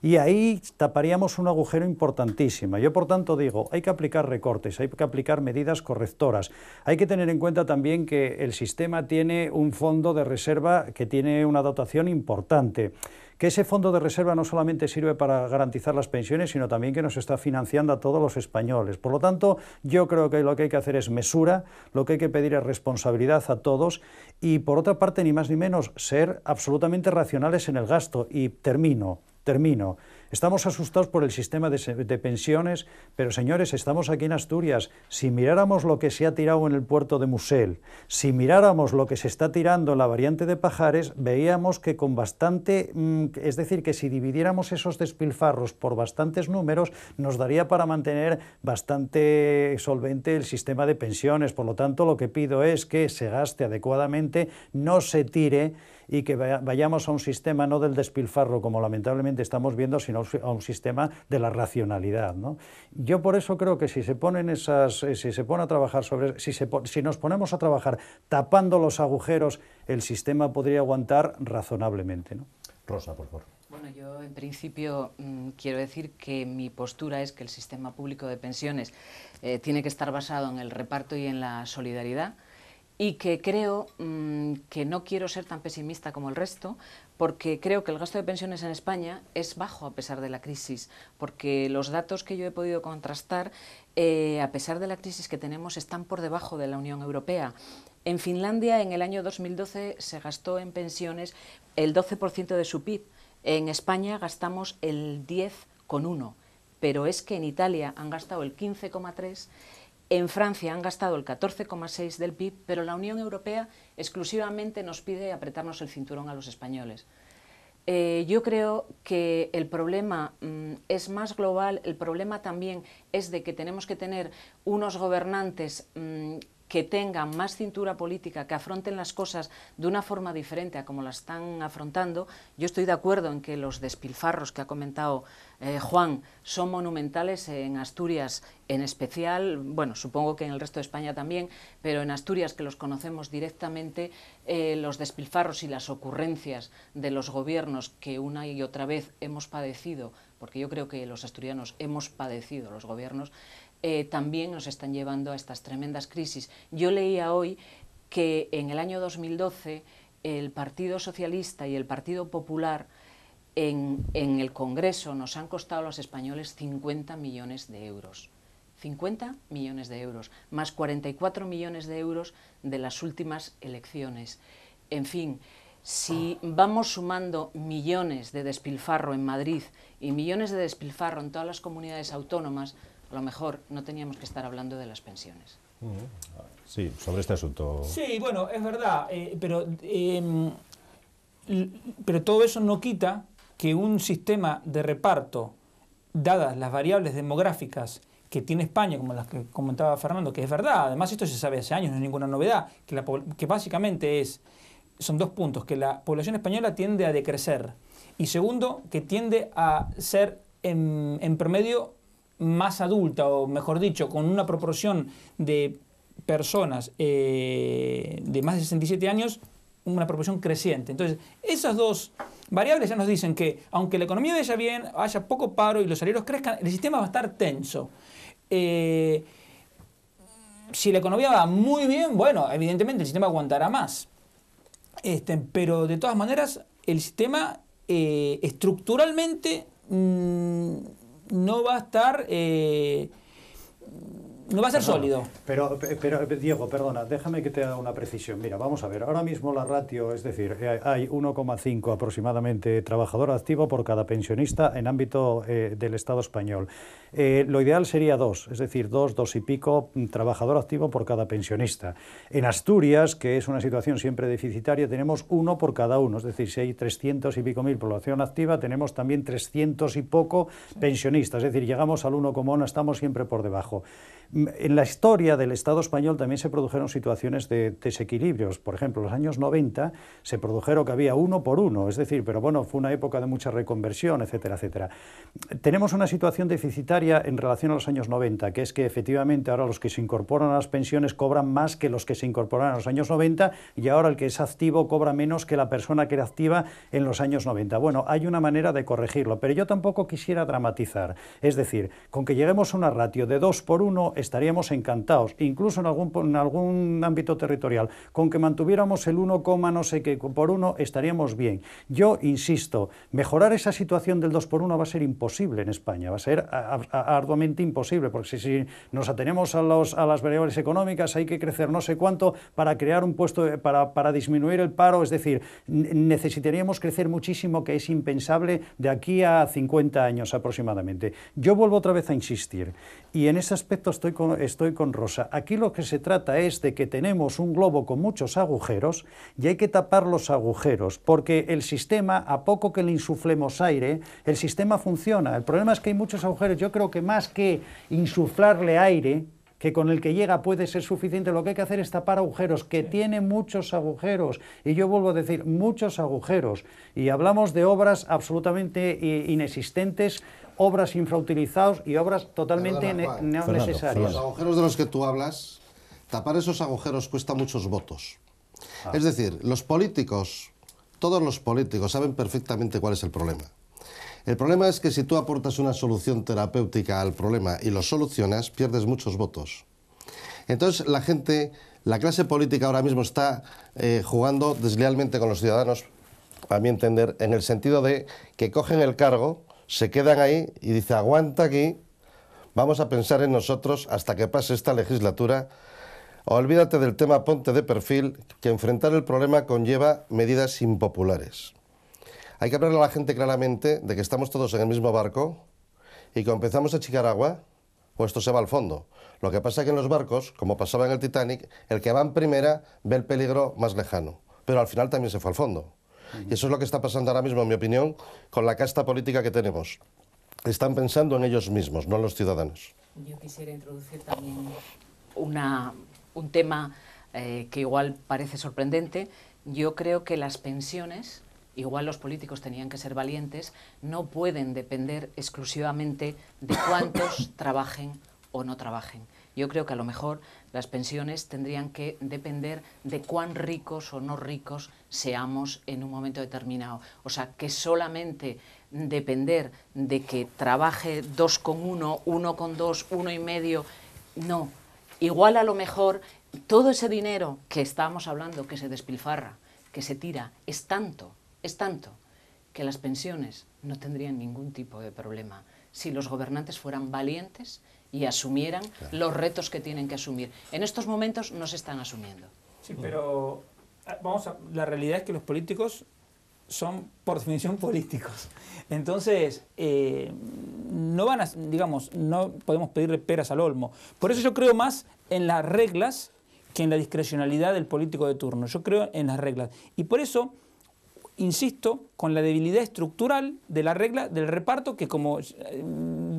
y ahí taparíamos un agujero importantísimo. Yo, por tanto, digo, hay que aplicar recortes, hay que aplicar medidas correctoras. Hay que tener en cuenta también que el sistema tiene un fondo de reserva que tiene una dotación importante que ese fondo de reserva no solamente sirve para garantizar las pensiones, sino también que nos está financiando a todos los españoles. Por lo tanto, yo creo que lo que hay que hacer es mesura, lo que hay que pedir es responsabilidad a todos y, por otra parte, ni más ni menos, ser absolutamente racionales en el gasto. Y termino. Termino. Estamos asustados por el sistema de, pensiones, pero señores, estamos aquí en Asturias. Si miráramos lo que se ha tirado en el puerto de Musel, si miráramos lo que se está tirando en la variante de Pajares, veíamos que con bastante, mm, es decir, que si dividiéramos esos despilfarros por bastantes números, nos daría para mantener bastante solvente el sistema de pensiones. Por lo tanto, lo que pido es que se gaste adecuadamente, no se tire y que vayamos a un sistema no del despilfarro, como lamentablemente estamos viendo, sino a un sistema de la racionalidad. ¿no? Yo por eso creo que si se ponen esas, eh, si se pone a trabajar sobre, si, si nos ponemos a trabajar tapando los agujeros, el sistema podría aguantar razonablemente. ¿no? Rosa, por favor. Bueno, yo en principio mm, quiero decir que mi postura es que el sistema público de pensiones eh, tiene que estar basado en el reparto y en la solidaridad y que creo mm, que no quiero ser tan pesimista como el resto, porque creo que el gasto de pensiones en España es bajo a pesar de la crisis, porque los datos que yo he podido contrastar, eh, a pesar de la crisis que tenemos, están por debajo de la Unión Europea. En Finlandia, en el año 2012, se gastó en pensiones el 12% de su PIB. En España gastamos el 10,1%, pero es que en Italia han gastado el 15,3% en Francia han gastado el 14,6 del PIB, pero la Unión Europea exclusivamente nos pide apretarnos el cinturón a los españoles. Eh, yo creo que el problema mm, es más global, el problema también es de que tenemos que tener unos gobernantes mm, que tengan más cintura política, que afronten las cosas de una forma diferente a como las están afrontando. Yo estoy de acuerdo en que los despilfarros que ha comentado eh, Juan son monumentales en Asturias en especial, bueno, supongo que en el resto de España también, pero en Asturias que los conocemos directamente, eh, los despilfarros y las ocurrencias de los gobiernos que una y otra vez hemos padecido, porque yo creo que los asturianos hemos padecido los gobiernos, eh, también nos están llevando a estas tremendas crisis. Yo leía hoy que en el año 2012 el Partido Socialista y el Partido Popular en, en el Congreso nos han costado a los españoles 50 millones de euros. 50 millones de euros, más 44 millones de euros de las últimas elecciones. En fin, si vamos sumando millones de despilfarro en Madrid y millones de despilfarro en todas las comunidades autónomas, a lo mejor no teníamos que estar hablando de las pensiones. Mm. Sí, sobre este asunto. Sí, bueno, es verdad, eh, pero, em, pero todo eso no quita que un sistema de reparto, dadas las variables demográficas que tiene España, como las que comentaba Fernando, que es verdad, además esto se sabe hace años, no es ninguna novedad, que, la, que básicamente es, son dos puntos, que la población española tiende a decrecer y segundo, que tiende a ser en, en promedio más adulta, o mejor dicho, con una proporción de personas eh, de más de 67 años, una proporción creciente. Entonces, esas dos variables ya nos dicen que, aunque la economía vaya bien, haya poco paro y los salarios crezcan, el sistema va a estar tenso. Eh, si la economía va muy bien, bueno, evidentemente el sistema aguantará más. Este, pero de todas maneras, el sistema eh, estructuralmente mm, no va a estar eh, no va a ser sólido. Pero, pero, Diego, perdona, déjame que te haga una precisión. Mira, vamos a ver, ahora mismo la ratio, es decir, eh, hay 1,5 aproximadamente trabajador activo por cada pensionista en ámbito eh, del Estado español. Eh, lo ideal sería dos, es decir, dos, dos y pico trabajador activo por cada pensionista. En Asturias, que es una situación siempre deficitaria, tenemos uno por cada uno, es decir, si hay 300 y pico mil población activa, tenemos también 300 y poco pensionistas, es decir, llegamos al 1,1, estamos siempre por debajo. En la historia del Estado español también se produjeron situaciones de desequilibrios. Por ejemplo, los años 90 se produjeron que había uno por uno, es decir, pero bueno, fue una época de mucha reconversión, etcétera, etcétera. Tenemos una situación deficitaria en relación a los años 90, que es que efectivamente ahora los que se incorporan a las pensiones cobran más que los que se incorporaron en los años 90 y ahora el que es activo cobra menos que la persona que era activa en los años 90. Bueno, hay una manera de corregirlo, pero yo tampoco quisiera dramatizar. Es decir, con que lleguemos a una ratio de dos por uno estaríamos encantados, incluso en algún, en algún ámbito territorial, con que mantuviéramos el 1, no sé qué por 1 estaríamos bien. Yo insisto, mejorar esa situación del 2 por 1 va a ser imposible en España, va a ser arduamente imposible, porque si, nos atenemos a, los, a las variables económicas hay que crecer no sé cuánto para crear un puesto, eh, para, para disminuir el paro, es decir, necesitaríamos crecer muchísimo, que es impensable de aquí a 50 años aproximadamente. Yo vuelvo otra vez a insistir, y en ese aspecto estoy con, Rosa. Aquí lo que se trata es de que tenemos un globo con muchos agujeros y hay que tapar los agujeros, porque el sistema, a poco que le insuflemos aire, el sistema funciona. El problema es que hay muchos agujeros. Yo creo que más que insuflarle aire, que con el que llega puede ser suficiente, lo que hay que hacer es tapar agujeros, que tiene muchos agujeros, y yo vuelvo a decir, muchos agujeros, y hablamos de obras absolutamente eh, inexistentes obras infrautilizados y obras totalmente Perdona, necesarias. Los agujeros de los que tú hablas, tapar esos agujeros cuesta muchos votos. Ah. Es decir, los políticos, todos los políticos saben perfectamente cuál es el problema. El problema es que si tú aportas una solución terapéutica al problema y lo solucionas, pierdes muchos votos. Entonces la gente, la clase política ahora mismo está eh, jugando deslealmente con los ciudadanos, a mi entender, en el sentido de que cogen el cargo se quedan ahí y dice, aguanta aquí, vamos a pensar en nosotros hasta que pase esta legislatura, olvídate del tema ponte de perfil, que enfrentar el problema conlleva medidas impopulares. Hay que hablarle a la gente claramente de que estamos todos en el mismo barco y que empezamos a chicar agua, o pues esto se va al fondo. Lo que pasa es que en los barcos, como pasaba en el Titanic, el que va en primera ve el peligro más lejano, pero al final también se fue al fondo. Y eso es lo que está pasando ahora mismo, en mi opinión, con la casta política que tenemos. Están pensando en ellos mismos, no en los ciudadanos. Yo quisiera introducir también una, un tema eh, que igual parece sorprendente. Yo creo que las pensiones, igual los políticos tenían que ser valientes, no pueden depender exclusivamente de cuántos *coughs* trabajen o no trabajen. Yo creo que a lo mejor las pensiones tendrían que depender de cuán ricos o no ricos seamos en un momento determinado. O sea, que solamente depender de que trabaje dos dos, con con uno, uno uno y medio, no. Igual a lo mejor todo ese dinero que estábamos hablando, que se despilfarra, que se tira, es tanto, es tanto, que las pensiones no tendrían ningún tipo de problema si los gobernantes fueran valientes y asumieran los retos que tienen que asumir. En estos momentos no se están asumiendo. Sí, pero ah, vamos a, la realidad es que los políticos son por definición *laughs* políticos. Entonces, eh, no van a, digamos, no podemos pedirle peras al olmo. Por eso yo creo más en las reglas que en la discrecionalidad del político de turno. Yo creo en las reglas. Y por eso, insisto, con la debilidad estructural de la regla del reparto, que como eh,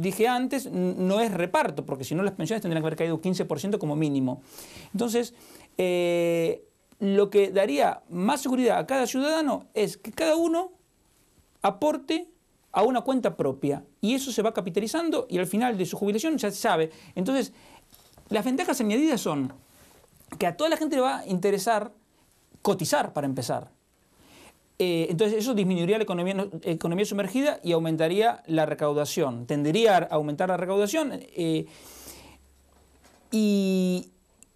dije antes, no es reparto, porque si no las pensiones tendrían que haber caído 15% como mínimo. Entonces, eh, lo que daría más seguridad a cada ciudadano es que cada uno aporte a una cuenta propia y eso se va capitalizando y al final de su jubilación ya se sabe. Entonces, las ventajas añadidas son que a toda la gente le va a interesar cotizar para empezar. Eh, entonces eso disminuiría la economía, economía, sumergida y aumentaría la recaudación, tendería a aumentar la recaudación eh, y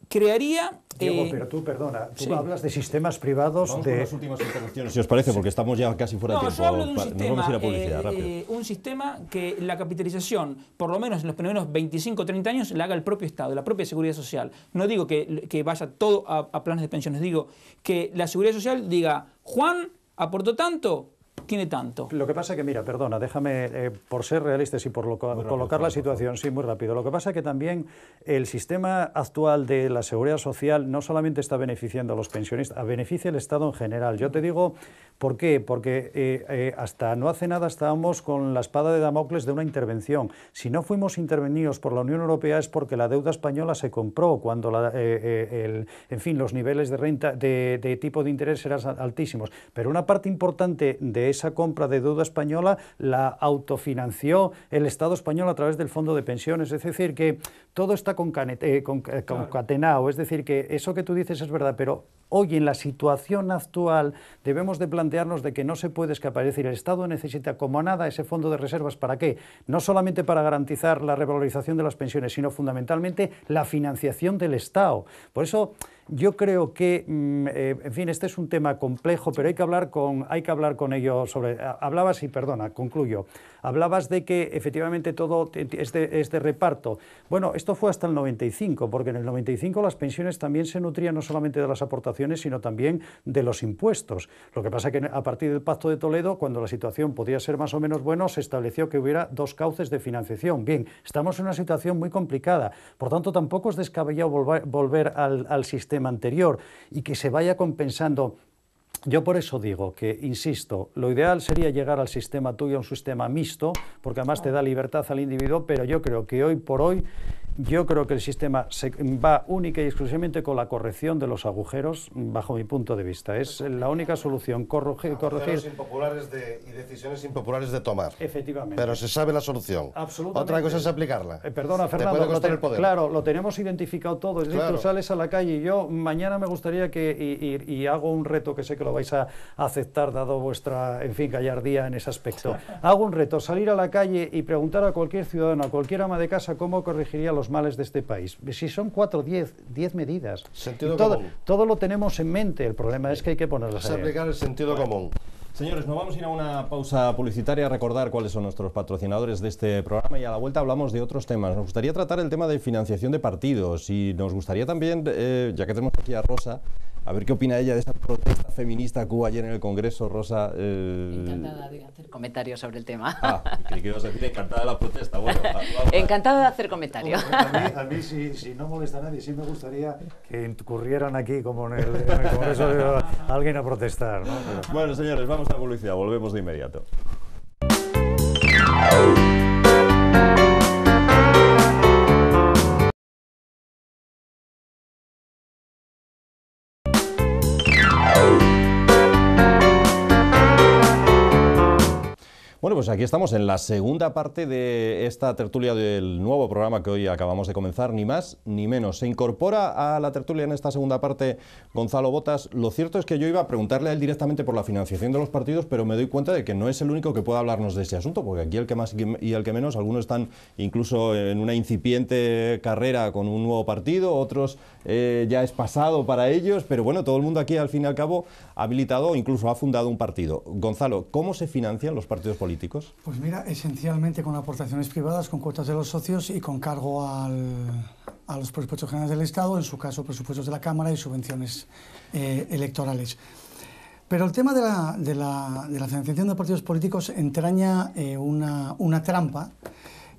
crearía... Diego, eh, pero tú, perdona, tú hablas de sistemas privados de... las últimas intervenciones, si os parece, porque estamos ya casi fuera de tiempo. Yo hablo de un, sistema, un sistema que la capitalización, por lo menos en los primeros 25 o 30 años, la haga el propio Estado, la propia seguridad social. No digo que, vaya todo a planes de pensiones, digo que la seguridad social diga, Juan aportó tanto, tiene tanto. Lo que pasa es que, mira, perdona, déjame, eh, por ser realistas y por colocar la situación, sí, muy rápido. Lo que pasa es que también el sistema actual de la seguridad social no solamente está beneficiando a los pensionistas, beneficia al Estado en general. Yo te digo, ¿Por qué? Porque eh, eh, hasta no hace nada estábamos con la espada de Damocles de una intervención. Si no fuimos intervenidos por la Unión Europea es porque la deuda española se compró cuando, la, eh, en fin, los niveles de renta, de, tipo de interés eran altísimos. Pero una parte importante de esa compra de deuda española la autofinanció el Estado español a través del Fondo de Pensiones. Es decir, que todo está concatenado. es decir, que eso que tú dices es verdad, pero hoy en la situación actual debemos de plantear de que no se puede escapar. decir, el Estado necesita como nada ese fondo de reservas. ¿Para qué? No solamente para garantizar la revalorización de las pensiones, sino fundamentalmente la financiación del Estado. Por eso yo creo que, mm, eh, en fin, este es un tema complejo, pero hay que hablar con, hay que hablar con ello sobre... Hablabas, y perdona, concluyo, hablabas de que efectivamente todo es de, reparto. Bueno, esto fue hasta el 95, porque en el 95 las pensiones también se nutrían no solamente de las aportaciones, sino también de los impuestos. Lo que pasa es que a partir del Pacto de Toledo, cuando la situación podía ser más o menos buena, se estableció que hubiera dos cauces de financiación. Bien, estamos en una situación muy complicada, por tanto tampoco es descabellado volver, al sistema anterior y que se vaya compensando yo por eso digo que, insisto, lo ideal sería llegar al sistema tuyo, a un sistema mixto, porque además te da libertad al individuo, pero yo creo que hoy por hoy yo creo que el sistema se va única y exclusivamente con la corrección de los agujeros, bajo mi punto de vista. Es la única solución, corregir... corregir. Impopulares de, y decisiones impopulares de tomar. Efectivamente. Pero se sabe la solución. Otra cosa es aplicarla. Eh, perdona, Fernando. Claro, lo tenemos identificado todo. Es decir, tú sales a la calle y yo mañana me gustaría que... Y, hago un reto que sé que lo vais a aceptar, dado vuestra, en fin, gallardía en ese aspecto. *laughs* hago un reto, salir a la calle y preguntar a cualquier ciudadano, a cualquier ama de casa, cómo corregiría los males de este país. Si son cuatro, diez, diez medidas. Sentido todo, todo lo tenemos en mente, el problema es que hay que ponerlas a aplicar el sentido común. Señores, nos vamos a ir a una pausa publicitaria a recordar cuáles son nuestros patrocinadores de este programa y a la vuelta hablamos de otros temas. Nos gustaría tratar el tema de financiación de partidos y nos gustaría también, eh, ya que tenemos aquí a Rosa, a ver qué opina ella de esa protesta feminista que hubo ayer en el Congreso, Rosa. Eh, encantada de hacer comentarios sobre el tema. Ah, que encantada de la protesta. Encantada de hacer comentarios. A mí, si, no molesta a nadie, sí me gustaría que incurrieran aquí, como en el, Congreso, alguien a protestar. Bueno, señores, vamos a publicidad. Volvemos de inmediato. Bueno, pues aquí estamos en la segunda parte de esta tertulia del nuevo programa que hoy acabamos de comenzar, ni más ni menos. Se incorpora a la tertulia en esta segunda parte Gonzalo Botas. Lo cierto es que yo iba a preguntarle a él directamente por la financiación de los partidos, pero me doy cuenta de que no es el único que pueda hablarnos de ese asunto, porque aquí el que más y el que menos, algunos están incluso en una incipiente carrera con un nuevo partido, otros eh, ya es pasado para ellos, pero bueno, todo el mundo aquí al fin y al cabo ha habilitado o incluso ha fundado un partido. Gonzalo, ¿cómo se financian los partidos políticos? Pues mira, esencialmente con aportaciones privadas, con cuotas de los socios y con cargo a los presupuestos generales del Estado, en su caso presupuestos de la Cámara y subvenciones eh, electorales. Pero el tema de la, financiación de partidos políticos entraña eh, una, trampa,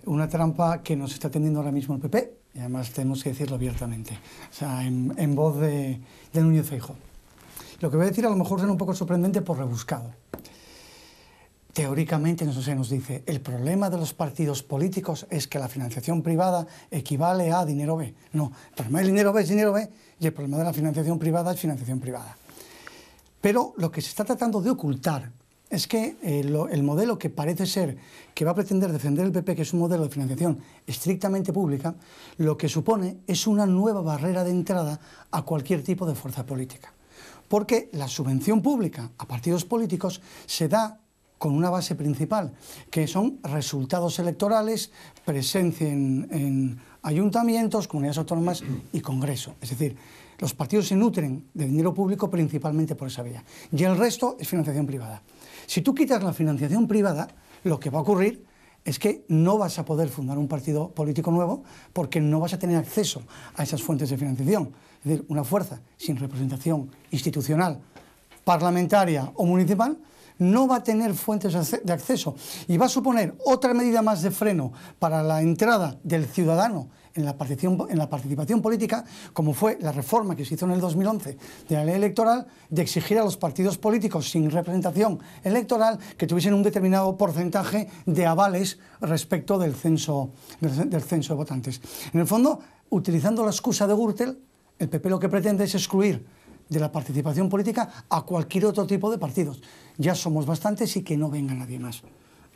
una trampa que nos está atendiendo ahora mismo el PP, y además tenemos que decirlo abiertamente, o sea, en, voz de, Núñez Lo que voy a decir a lo mejor será un poco sorprendente por rebuscado. Teóricamente se nos dice, el problema de los partidos políticos es que la financiación privada equivale a dinero B. No, el problema del dinero B es dinero B y el problema de la financiación privada es financiación privada. Pero lo que se está tratando de ocultar es que eh, el modelo que parece ser que va a pretender defender el PP, que es un modelo de financiación estrictamente pública, lo que supone es una nueva barrera de entrada a cualquier tipo de fuerza política. Porque la subvención pública a partidos políticos se da con una base principal, que son resultados electorales, presencia en, ayuntamientos, comunidades autónomas y Congreso. Es decir, los partidos se nutren de dinero público principalmente por esa vía. Y el resto es financiación privada. Si tú quitas la financiación privada, lo que va a ocurrir es que no vas a poder fundar un partido político nuevo porque no vas a tener acceso a esas fuentes de financiación. Es decir, una fuerza sin representación institucional, parlamentaria o municipal no va a tener fuentes de acceso y va a suponer otra medida más de freno para la entrada del ciudadano en la, participación, política, como fue la reforma que se hizo en el 2011 de la ley electoral, de exigir a los partidos políticos sin representación electoral que tuviesen un determinado porcentaje de avales respecto del censo, del censo de votantes. En el fondo, utilizando la excusa de Gürtel, el PP lo que pretende es excluir de la participación política a cualquier otro tipo de partidos. Ya somos bastantes y que no venga nadie más.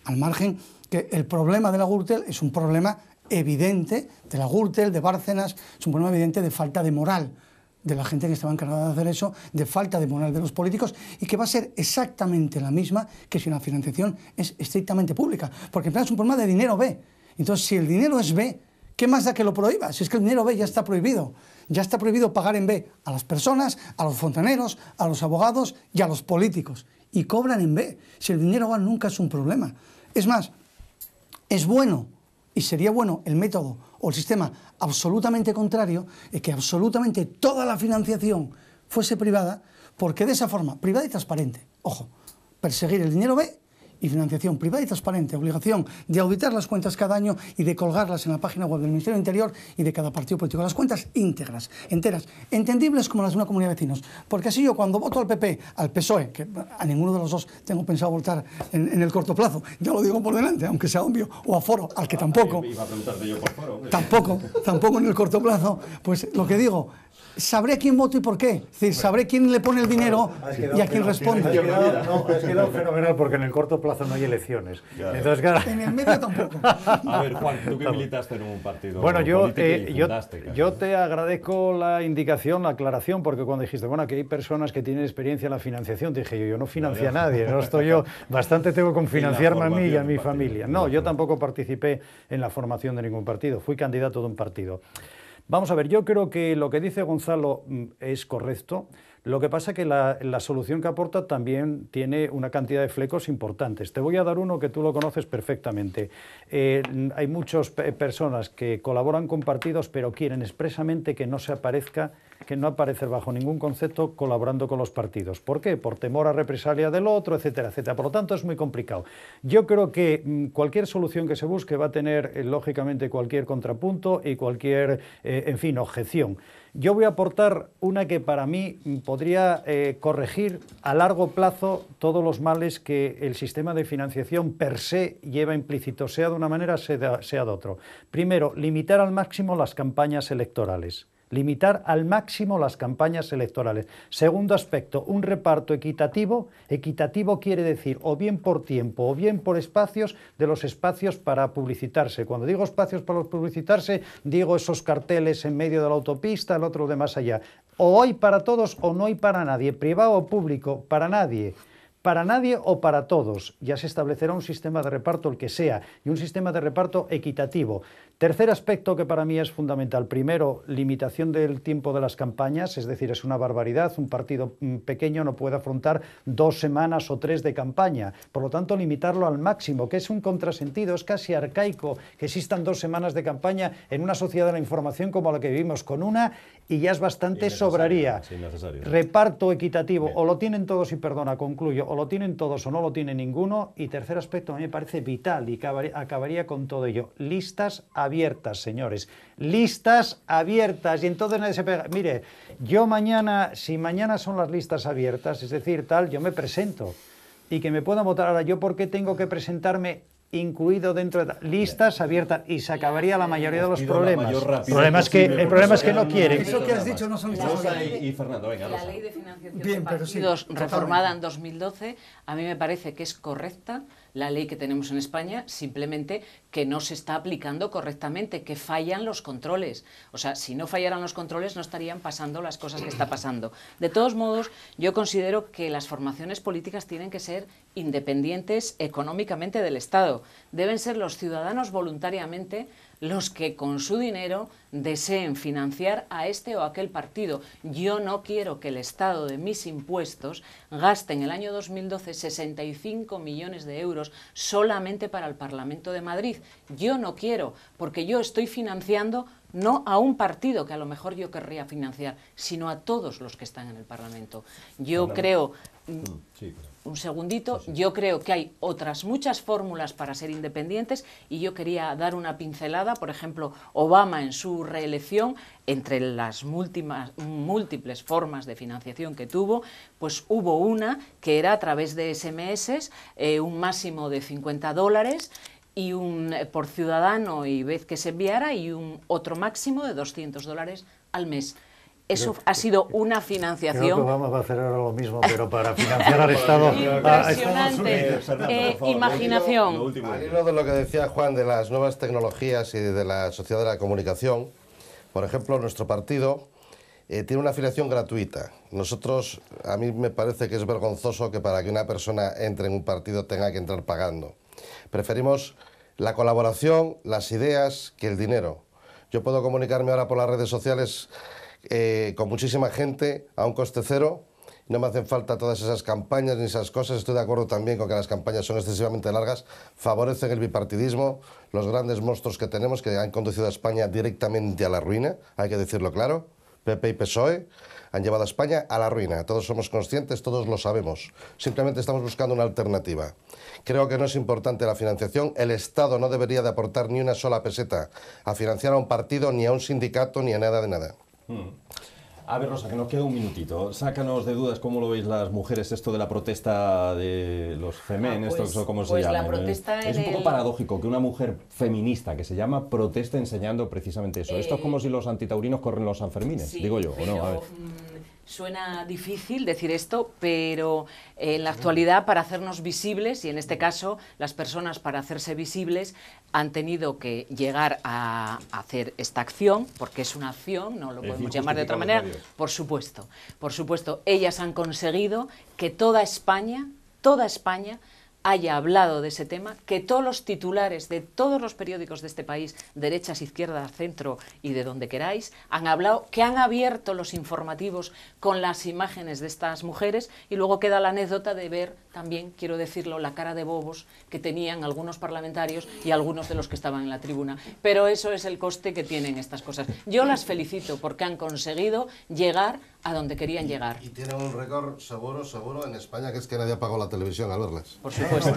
Al margen que el problema de la Gürtel es un problema evidente de la Gürtel, de Bárcenas, es un problema evidente de falta de moral de la gente que estaba encargada de hacer eso, de falta de moral de los políticos, y que va a ser exactamente la misma que si una financiación es estrictamente pública. Porque en plan es un problema de dinero B. Entonces, si el dinero es B, ¿qué más da que lo prohíba? Si es que el dinero B ya está prohibido ya está prohibido pagar en B a las personas, a los fontaneros, a los abogados y a los políticos. Y cobran en B. Si el dinero va nunca es un problema. Es más, es bueno y sería bueno el método o el sistema absolutamente contrario, es que absolutamente toda la financiación fuese privada, porque de esa forma, privada y transparente, ojo, perseguir el dinero B y financiación privada y transparente, obligación de auditar las cuentas cada año y de colgarlas en la página web del Ministerio del Interior y de cada partido político. Las cuentas íntegras, enteras, entendibles como las de una comunidad de vecinos. Porque así yo cuando voto al PP, al PSOE, que a ninguno de los dos tengo pensado votar en, el corto plazo, ya lo digo por delante, aunque sea obvio, o a Foro, al que tampoco... Ah, tampoco, tampoco en el corto plazo. Pues lo que digo, sabré quién voto y por qué. Es decir, sabré quién le pone el dinero y a quién responde. es porque en el corto plazo no hay elecciones. En el medio tampoco. *laughs* A ver, Juan, tú militaste en un partido. Bueno, yo, eh, yo, te agradezco la indicación, la aclaración, porque cuando dijiste, bueno, que hay personas que tienen experiencia en la financiación, te dije yo, yo no financia a nadie, no estoy yo, bastante tengo con *laughs* financiarme a mí y a mi familia. No, yo tampoco participé en la formación de ningún partido, fui candidato de un partido. Vamos a ver, yo creo que lo que dice Gonzalo mm, es correcto. Lo que pasa es que la, solución que aporta también tiene una cantidad de flecos importantes. Te voy a dar uno que tú lo conoces perfectamente. Eh, hay muchas personas que colaboran con partidos, pero quieren expresamente que no se aparezca que no aparecer bajo ningún concepto colaborando con los partidos. ¿Por qué? Por temor a represalia del otro, etcétera, etcétera. Por lo tanto, es muy complicado. Yo creo que mm, cualquier solución que se busque va a tener, eh, lógicamente, cualquier contrapunto y cualquier, eh, en fin, objeción. Yo voy a aportar una que para mí podría eh, corregir a largo plazo todos los males que el sistema de financiación per se lleva implícito, sea de una manera, sea de, sea de otro. Primero, limitar al máximo las campañas electorales limitar al máximo las campañas electorales. Segundo aspecto, un reparto equitativo. Equitativo quiere decir o bien por tiempo o bien por espacios de los espacios para publicitarse. Cuando digo espacios para publicitarse, digo esos carteles en medio de la autopista, el otro de más allá. O hay para todos o no hay para nadie, privado o público, para nadie para nadie o para todos. Ya se establecerá un sistema de reparto el que sea y un sistema de reparto equitativo. Tercer aspecto que para mí es fundamental. Primero, limitación del tiempo de las campañas, es decir, es una barbaridad. Un partido mm, pequeño no puede afrontar dos semanas o tres de campaña. Por lo tanto, limitarlo al máximo, que es un contrasentido, es casi arcaico que existan dos semanas de campaña en una sociedad de la información como la que vivimos, con una y ya es bastante sobraría. Reparto equitativo, o lo tienen todos y perdona, concluyo o lo tienen todos o no lo tiene ninguno. Y tercer aspecto, a mí me parece vital y acabaría con todo ello. Listas abiertas, señores. Listas abiertas. Y entonces nadie se pega. Mire, yo mañana, si mañana son las listas abiertas, es decir, tal, yo me presento y que me puedan votar. Ahora, ¿yo porque tengo que presentarme incluido dentro de listas abiertas y se acabaría la mayoría de los problemas. que, el problema es que no quieren. Eso que has dicho no son La ley de financiación de partidos reformada en 2012 a mí me parece que es correcta la ley que tenemos en España, simplemente que no se está aplicando correctamente, que fallan los controles. O sea, si no fallaran los controles no estarían pasando las cosas que está pasando. De todos modos, yo considero que las formaciones políticas tienen que ser independientes económicamente del Estado. Deben ser los ciudadanos voluntariamente los que con su dinero deseen financiar a este o aquel partido. Yo no quiero que el Estado de mis impuestos gaste en el año 2012 65 millones de euros solamente para el Parlamento de Madrid. Yo no quiero, porque yo estoy financiando no a un partido que a lo mejor yo querría financiar, sino a todos los que están en el Parlamento. Yo creo, mm, mm, un segundito, yo creo que hay otras muchas fórmulas para ser independientes y yo quería dar una pincelada, por ejemplo, Obama en su reelección, entre las múltiples, formas de financiación que tuvo, pues hubo una que era a través de SMS, eh, un máximo de 50 dólares y un, eh, por ciudadano y vez que se enviara y un otro máximo de 200 dólares al mes. Eso ha sido una financiación. Creo a hacer ahora lo mismo, pero para financiar al *laughs* Estado. Impresionante. Eh, eh, imaginación. ...al de lo que decía Juan de las nuevas tecnologías y de la sociedad de la comunicación, por ejemplo, nuestro partido eh, tiene una afiliación gratuita. Nosotros, a mí me parece que es vergonzoso que para que una persona entre en un partido tenga que entrar pagando. Preferimos la colaboración, las ideas, que el dinero. Yo puedo comunicarme ahora por las redes sociales eh, con muchísima gente, a un coste cero. No me hacen falta todas esas campañas ni esas cosas. Estoy de acuerdo también con que las campañas son excesivamente largas, favorecen el bipartidismo, los grandes monstruos que tenemos que han conducido a España directamente a la ruina, hay que decirlo claro. PP y PSOE han llevado a España a la ruina. Todos somos conscientes, todos lo sabemos. Simplemente estamos buscando una alternativa. Creo que no es importante la financiación. El Estado no debería de aportar ni una sola peseta a financiar a un partido, ni a un sindicato, ni a nada de nada. Hmm. A ver, Rosa, que nos queda un minutito. Sácanos de dudas cómo lo veis las mujeres esto de la protesta de los femen, ah, pues, cómo se pues llama. Es un poco paradójico que una mujer feminista que se llama protesta enseñando precisamente eso. Esto es como eh, si los antitaurinos corren los Sanfermines, digo yo, ¿o no? A ver. Mm, Suena difícil decir esto, pero eh, en la actualidad para hacernos visibles, y en este caso las personas para hacerse visibles han tenido que llegar a hacer esta acción, porque es una acción, no lo podemos llamar de otra manera, por supuesto, por supuesto, ellas han conseguido que toda España, toda España haya hablado de ese tema, que todos los titulares de todos los periódicos de este país, derechas, izquierdas, centro y de donde queráis, han hablado, que han abierto los informativos con las imágenes de estas mujeres y luego queda la anécdota de ver también, quiero decirlo, la cara de bobos que tenían algunos parlamentarios y algunos de los que estaban en la tribuna. Pero eso es el coste que tienen estas cosas. Yo las felicito porque han conseguido llegar a donde querían llegar. Y tiene un récord seguro, seguro en España, que es que nadie apagó la televisión al verlas. Por supuesto.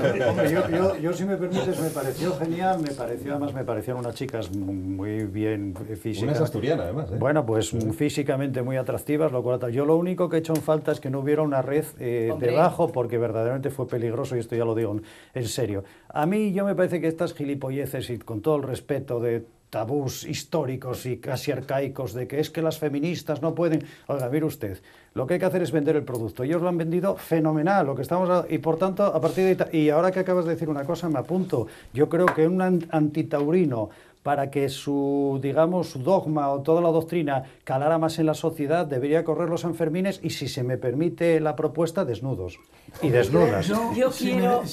yo, si me permites, me pareció genial, me pareció, además me parecieron unas chicas muy bien físicas. Una asturiana, además. ¿eh? Bueno, pues físicamente muy atractivas, lo cual yo lo único que he hecho en falta es que no hubiera una red eh, debajo, porque verdad fue peligroso, y esto ya lo digo en serio. A mí yo me parece que estas gilipolleces, y con todo el respeto de tabús históricos y casi arcaicos de que es que las feministas no pueden. Oiga, mire usted, lo que hay que hacer es vender el producto. Ellos lo han vendido fenomenal, lo que estamos y por tanto a partir de y ahora que acabas de decir una cosa me apunto. Yo creo que un antitaurino para que su, digamos, dogma o toda la doctrina calara más en la sociedad, debería correr los Sanfermines y, si se me permite la propuesta, desnudos y desnudas. yo quiero,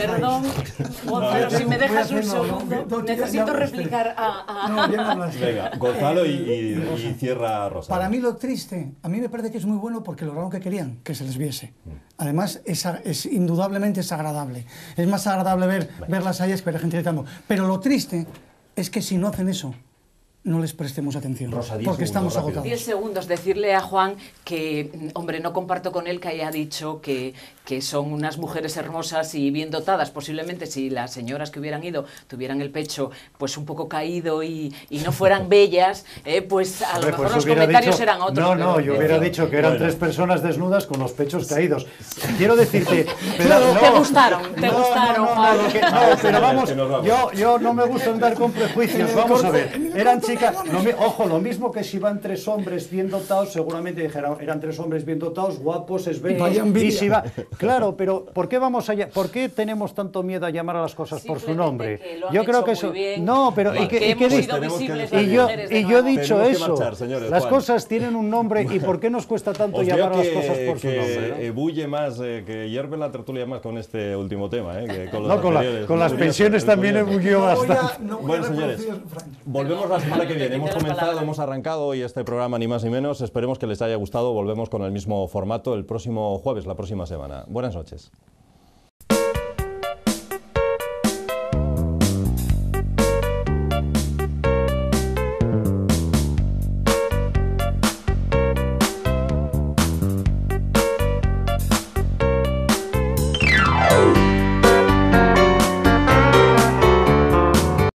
perdón, Gonzalo, si me dejas un segundo, necesito replicar a... a... Venga, Gonzalo y, y, cierra Rosa. Para mí lo triste, a mí me parece que es muy bueno porque lograron que querían, que se les viese. Además, es, es indudablemente es agradable. Es más agradable ver, verlas las ellas que ver a gente gritando. Pero lo triste es que si no hacen eso, no les prestemos atención, Rosa, porque estamos agotados. Diez segundos, decirle a Juan que, mm, hombre, no comparto con él que haya dicho que, que son unas mujeres hermosas y bien dotadas. Posiblemente si las señoras que hubieran ido tuvieran el pecho pues un poco caído y, y no fueran *laughs* bellas, eh, pues a pues mejor los comentarios eran otros. No, no, yo hubiera dicho que eran tres personas desnudas con los pechos caídos. Quiero decirte... *laughs* te gustaron, te gustaron, pero vamos, yo, yo no me gusta andar con prejuicios, vamos a ver. Eran ojo, lo mismo que si van tres hombres bien dotados, seguramente dijeron, eran tres hombres bien dotados, guapos, esbeltos y si va, claro, pero ¿por qué vamos allá? ¿Por qué tenemos tanto miedo a llamar a las cosas por su nombre? Yo creo que eso, no, pero y, qué y, y yo, y yo he dicho eso, las cosas tienen un nombre y ¿por qué nos cuesta tanto llamar a las cosas por su nombre? más, eh, que hierve la tertulia más con este último tema, eh, con, no, con, las pensiones también ebullió bastante. bueno, señores, volvemos a las que Hemos comenzado, hemos arrancado hoy este programa, ni más ni menos. Esperemos que les haya gustado. Volvemos con el mismo formato el próximo jueves, la próxima semana. Buenas noches.